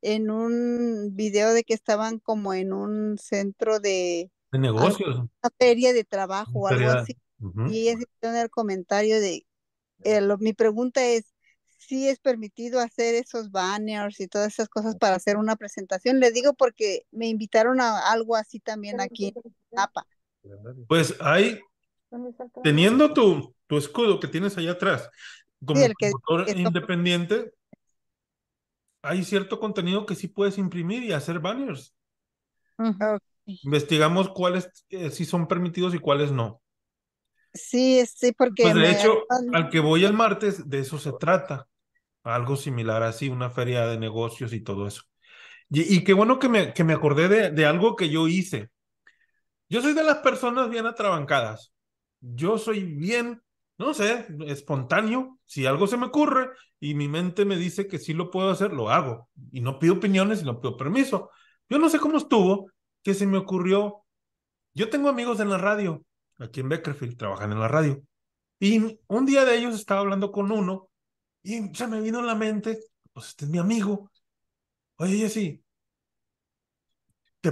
en un video de que estaban como en un centro de, de negocios, una feria de trabajo o algo así. Y ellas hicieron el comentario de, eh, mi pregunta es, si es permitido hacer esos banners y todas esas cosas para hacer una presentación. Le digo porque me invitaron a algo así también aquí en Napa. Pues hay, teniendo tu, tu escudo que tienes allá atrás, como independiente, hay cierto contenido que sí puedes imprimir y hacer banners. Investigamos cuáles eh, si sí son permitidos y cuáles no. Sí, sí, porque... Pues de hecho, al que voy el martes, de eso se trata. Algo similar así, una feria de negocios y todo eso. Y, y qué bueno que me, que me acordé de, de algo que yo hice. Yo soy de las personas bien atrabancadas. Yo soy bien, no sé, espontáneo. Si algo se me ocurre y mi mente me dice que sí lo puedo hacer, lo hago. Y no pido opiniones y no pido permiso. Yo no sé cómo estuvo que se me ocurrió. Yo tengo amigos en la radio, aquí en Beckerfield, trabajan en la radio. Y un día de ellos estaba hablando con uno y se me vino a la mente, pues este es mi amigo. Oye, sí,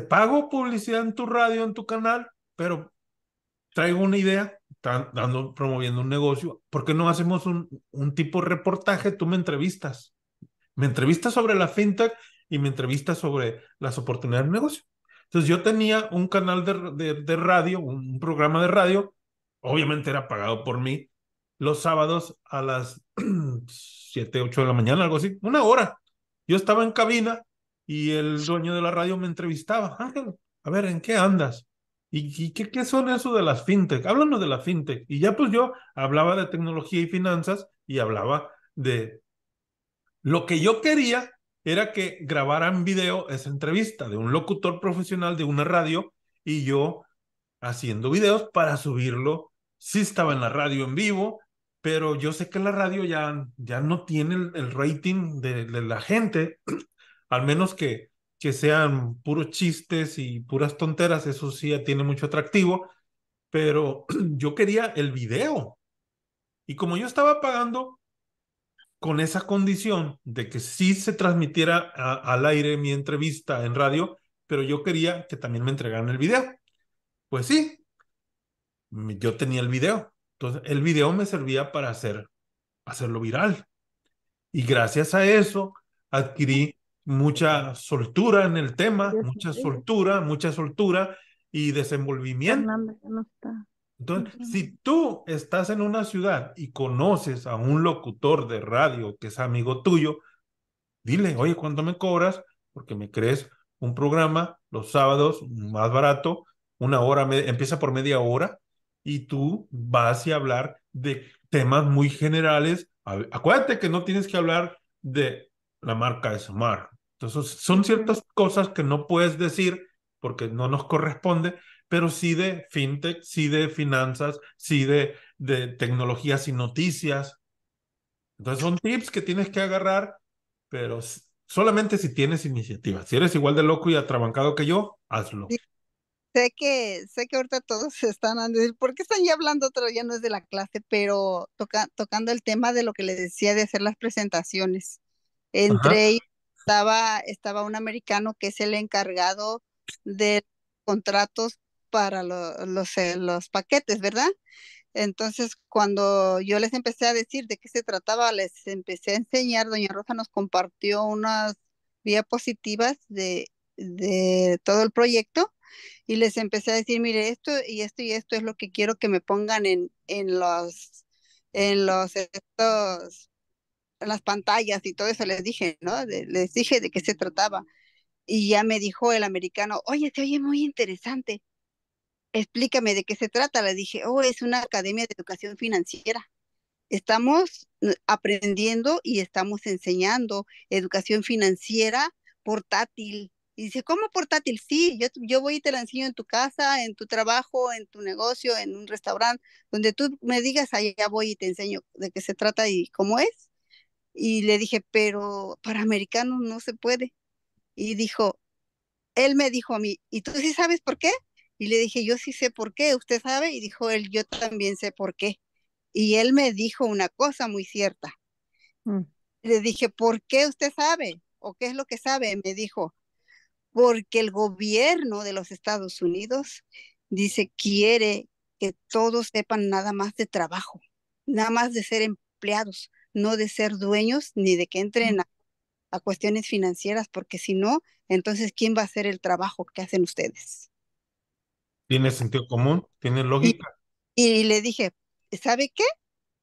pago publicidad en tu radio, en tu canal, pero traigo una idea, están dando, promoviendo un negocio, ¿por qué no hacemos un, un tipo de reportaje? Tú me entrevistas. Me entrevistas sobre la fintech y me entrevistas sobre las oportunidades de negocio. Entonces yo tenía un canal de, de radio, un programa de radio, obviamente era pagado por mí, los sábados a las 7, 8 de la mañana, algo así, una hora. Yo estaba en cabina y el dueño de la radio me entrevistaba. Ángel, a ver, ¿en qué andas? ¿Y, qué, qué son eso de las fintech? Háblanos de la fintech. Y ya pues yo hablaba de tecnología y finanzas y hablaba de... Lo que yo quería era que grabaran video esa entrevista de un locutor profesional de una radio y yo haciendo videos para subirlo. si estaba en la radio en vivo, pero yo sé que la radio ya, ya no tiene el, rating de la gente al menos que, que sean puros chistes y puras tonteras, eso sí tiene mucho atractivo, pero yo quería el video. Y como yo estaba pagando con esa condición de que sí se transmitiera al aire mi entrevista en radio, pero yo quería que también me entregaran el video. Pues sí, yo tenía el video. Entonces, el video me servía para hacer, hacerlo viral. Y gracias a eso, adquirí mucha soltura en el tema, mucha soltura, mucha soltura y desenvolvimiento. Entonces, si tú estás en una ciudad y conoces a un locutor de radio que es amigo tuyo, dile, oye, ¿cuánto me cobras? Porque me crees un programa los sábados más barato, una hora, empieza por media hora, y tú vas a hablar de temas muy generales. Acuérdate que no tienes que hablar de la marca Smart, entonces, son ciertas cosas que no puedes decir porque no nos corresponde, pero sí de fintech, sí de finanzas, sí de, de tecnologías y noticias. Entonces, son tips que tienes que agarrar, pero solamente si tienes iniciativa. Si eres igual de loco y atrabancado que yo, hazlo. Sé que, sé que ahorita todos están a ¿por qué están ya hablando otro No es de la clase, pero tocando el tema de lo que les decía de hacer las presentaciones. Entre ellos estaba, estaba un americano que es el encargado de contratos para los, eh, los paquetes, ¿verdad? Entonces, cuando yo les empecé a decir de qué se trataba, les empecé a enseñar, doña Rosa nos compartió unas diapositivas de, de todo el proyecto y les empecé a decir, mire, esto y esto y esto es lo que quiero que me pongan en, en los, en los, estos las pantallas y todo eso les dije, ¿no? Les dije de qué se trataba. Y ya me dijo el americano, oye, te oye muy interesante. Explícame de qué se trata. Le dije, oh, es una academia de educación financiera. Estamos eh, aprendiendo y estamos enseñando educación financiera portátil. Y dice, ¿cómo portátil? Sí, yo, yo voy y te la enseño en tu casa, en tu trabajo, en tu negocio, en un restaurante, donde tú me digas, allá voy y te enseño de qué se trata y cómo es. Y le dije, pero para americanos no se puede. Y dijo, él me dijo a mí, ¿y tú sí sabes por qué? Y le dije, yo sí sé por qué, usted sabe. Y dijo él, yo también sé por qué. Y él me dijo una cosa muy cierta. Mm. Le dije, ¿por qué usted sabe? ¿O qué es lo que sabe? Me dijo, porque el gobierno de los Estados Unidos dice, quiere que todos sepan nada más de trabajo, nada más de ser empleados, no de ser dueños ni de que entren a, cuestiones financieras, porque si no, entonces, ¿quién va a hacer el trabajo que hacen ustedes? Tiene sentido común, tiene lógica. Y, le dije, ¿sabe qué?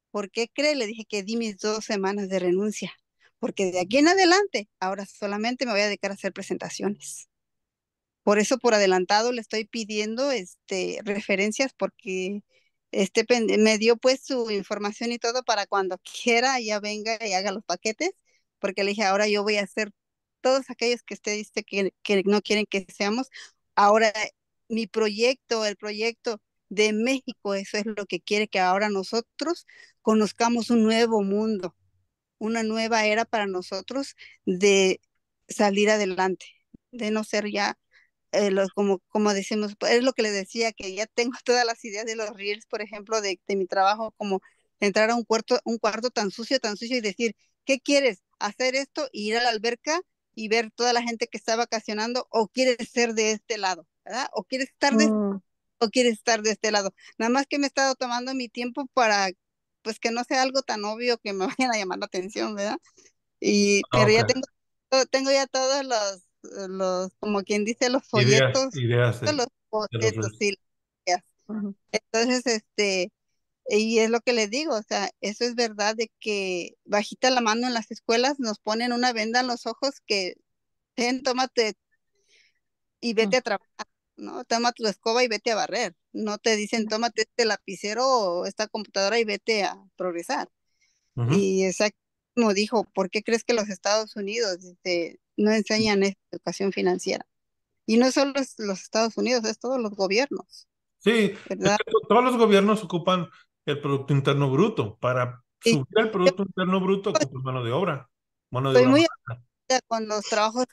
¿Por qué cree? Le dije que di mis dos semanas de renuncia, porque de aquí en adelante, ahora solamente me voy a dedicar a hacer presentaciones. Por eso por adelantado le estoy pidiendo este, referencias porque este me dio pues su información y todo para cuando quiera ya venga y haga los paquetes, porque le dije, ahora yo voy a hacer todos aquellos que usted dice que no quieren que seamos. Ahora mi proyecto, el proyecto de México, eso es lo que quiere que ahora nosotros conozcamos un nuevo mundo, una nueva era para nosotros de salir adelante, de no ser ya eh, los, como, como decimos, pues, es lo que le decía, que ya tengo todas las ideas de los reels, por ejemplo, de, mi trabajo, como entrar a un cuarto, un cuarto tan sucio, tan sucio y decir, ¿qué quieres? ¿Hacer esto? ir a la alberca y ver toda la gente que está vacacionando o quieres ser de este lado, ¿verdad? O quieres estar de, mm. o quieres estar de este lado. Nada más que me he estado tomando mi tiempo para, pues que no sea algo tan obvio que me vayan a llamar la atención, ¿verdad? Y, ah, pero ya tengo, tengo ya todos los, eh, los como quien dice, los folletos. Eh, los folletos, Entonces, este, y es lo que le digo, o sea, eso es verdad de que bajita la mano en las escuelas nos ponen una venda en los ojos que, ten, tómate y vete a trabajar. ¿no? Toma tu escoba y vete a barrer. No te dicen, tómate este lapicero o esta computadora y vete a progresar. Y exacto como dijo, ¿por qué crees que los Estados Unidos, dice, este, no enseñan educación financiera. Y no solo los Estados Unidos, es todos los gobiernos. Sí, todos los gobiernos ocupan el Producto Interno Bruto. Para subir el Producto Interno Bruto pues ocupan mano de obra. Mano de estoy obra muy con los trabajos,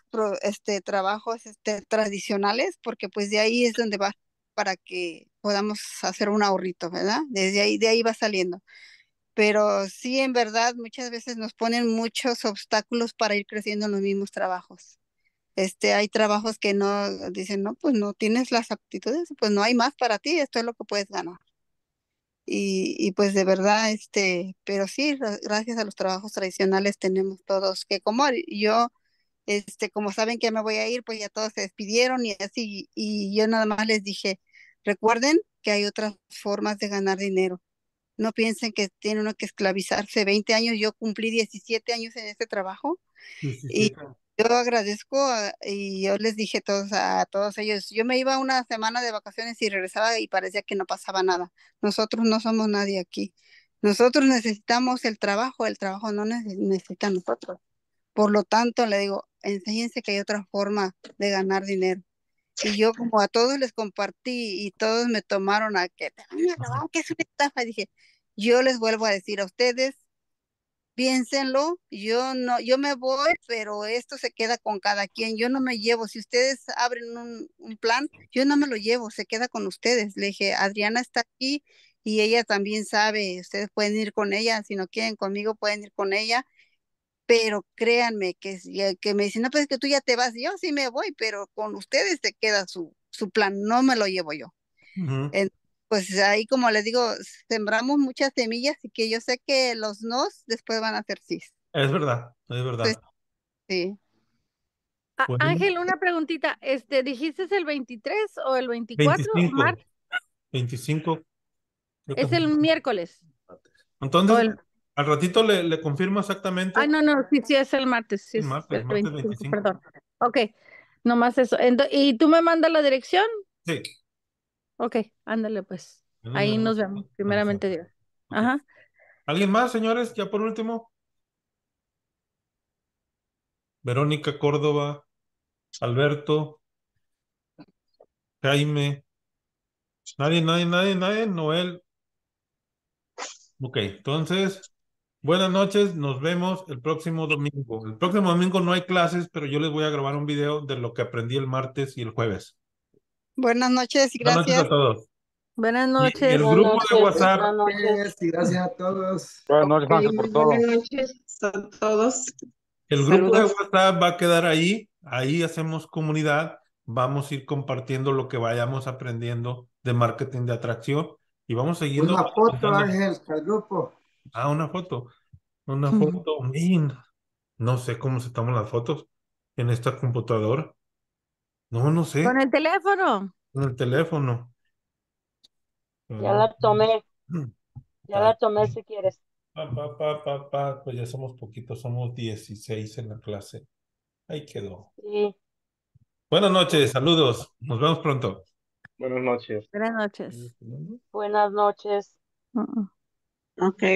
este, trabajos este, tradicionales, porque pues de ahí es donde va para que podamos hacer un ahorrito, ¿verdad? Desde ahí, de ahí va saliendo pero sí, en verdad, muchas veces nos ponen muchos obstáculos para ir creciendo en los mismos trabajos. Este, hay trabajos que no dicen, no, pues no tienes las aptitudes, pues no hay más para ti, esto es lo que puedes ganar. Y, y pues de verdad, este, pero sí, gracias a los trabajos tradicionales tenemos todos que comer. Yo, este, como saben que me voy a ir, pues ya todos se despidieron y así, y yo nada más les dije, recuerden que hay otras formas de ganar dinero no piensen que tiene uno que esclavizarse. 20 años, yo cumplí 17 años en este trabajo. y yo agradezco y yo les dije todos, a todos ellos, yo me iba una semana de vacaciones y regresaba y parecía que no pasaba nada. Nosotros no somos nadie aquí. Nosotros necesitamos el trabajo, el trabajo no necesita nosotros. Por lo tanto, le digo, enséñense que hay otra forma de ganar dinero. Y yo como a todos les compartí y todos me tomaron a que, que es una estafa. dije, yo les vuelvo a decir a ustedes, piénsenlo, yo no, yo me voy, pero esto se queda con cada quien, yo no me llevo, si ustedes abren un, un plan, yo no me lo llevo, se queda con ustedes. Le dije, Adriana está aquí y ella también sabe, ustedes pueden ir con ella, si no quieren conmigo pueden ir con ella pero créanme que, eh, que me dicen, no, pues es que tú ya te vas, yo sí me voy, pero con ustedes se queda su, su plan, no me lo llevo yo. pues ahí, como les digo, sembramos muchas semillas y que yo sé que los nos después van a ser sí. Es verdad, es verdad. Pues, sí. Ángel, una preguntita, este, ¿dijiste es el 23 o el 24? 25. 25. Es el miércoles. Entonces, al ratito le, le confirmo exactamente. Ah, no, no, sí, sí, es el martes. Sí, martes, 25, Perdón. Ok, nomás eso. ¿Y tú me mandas la dirección? Sí. Ok, ándale pues. Ahí nos vemos, primeramente Dios. Ajá. ¿Alguien más, señores? Ya por último. Verónica Córdoba, Alberto, Jaime. Nadie, nadie, nadie, nadie, Noel. Ok, entonces Buenas noches, nos vemos el próximo domingo. El próximo domingo no hay clases, pero yo les voy a grabar un video de lo que aprendí el martes y el jueves. Buenas noches, gracias. Buenas noches a todos. Buenas noches. el grupo de WhatsApp. Buenas noches, gracias a todos. Buenas noches, gracias por todo. Buenas noches a todos. El grupo de WhatsApp va a quedar ahí, ahí hacemos comunidad, vamos a ir compartiendo lo que vayamos aprendiendo de marketing de atracción y vamos siguiendo. Una foto, Ángel, el grupo. Ah, una foto. Una foto. No sé cómo se toman las fotos en esta computadora. No, no sé. Con el teléfono. Con el teléfono. Ya la ah, tomé. Mm. Ya la tomé si quieres. pues ya somos poquitos, somos 16 en la clase. Ahí quedó. Sí. Buenas noches, saludos. Nos vemos pronto. Buenas noches. Buenas noches. Buenas noches. Mm, mm. Ok.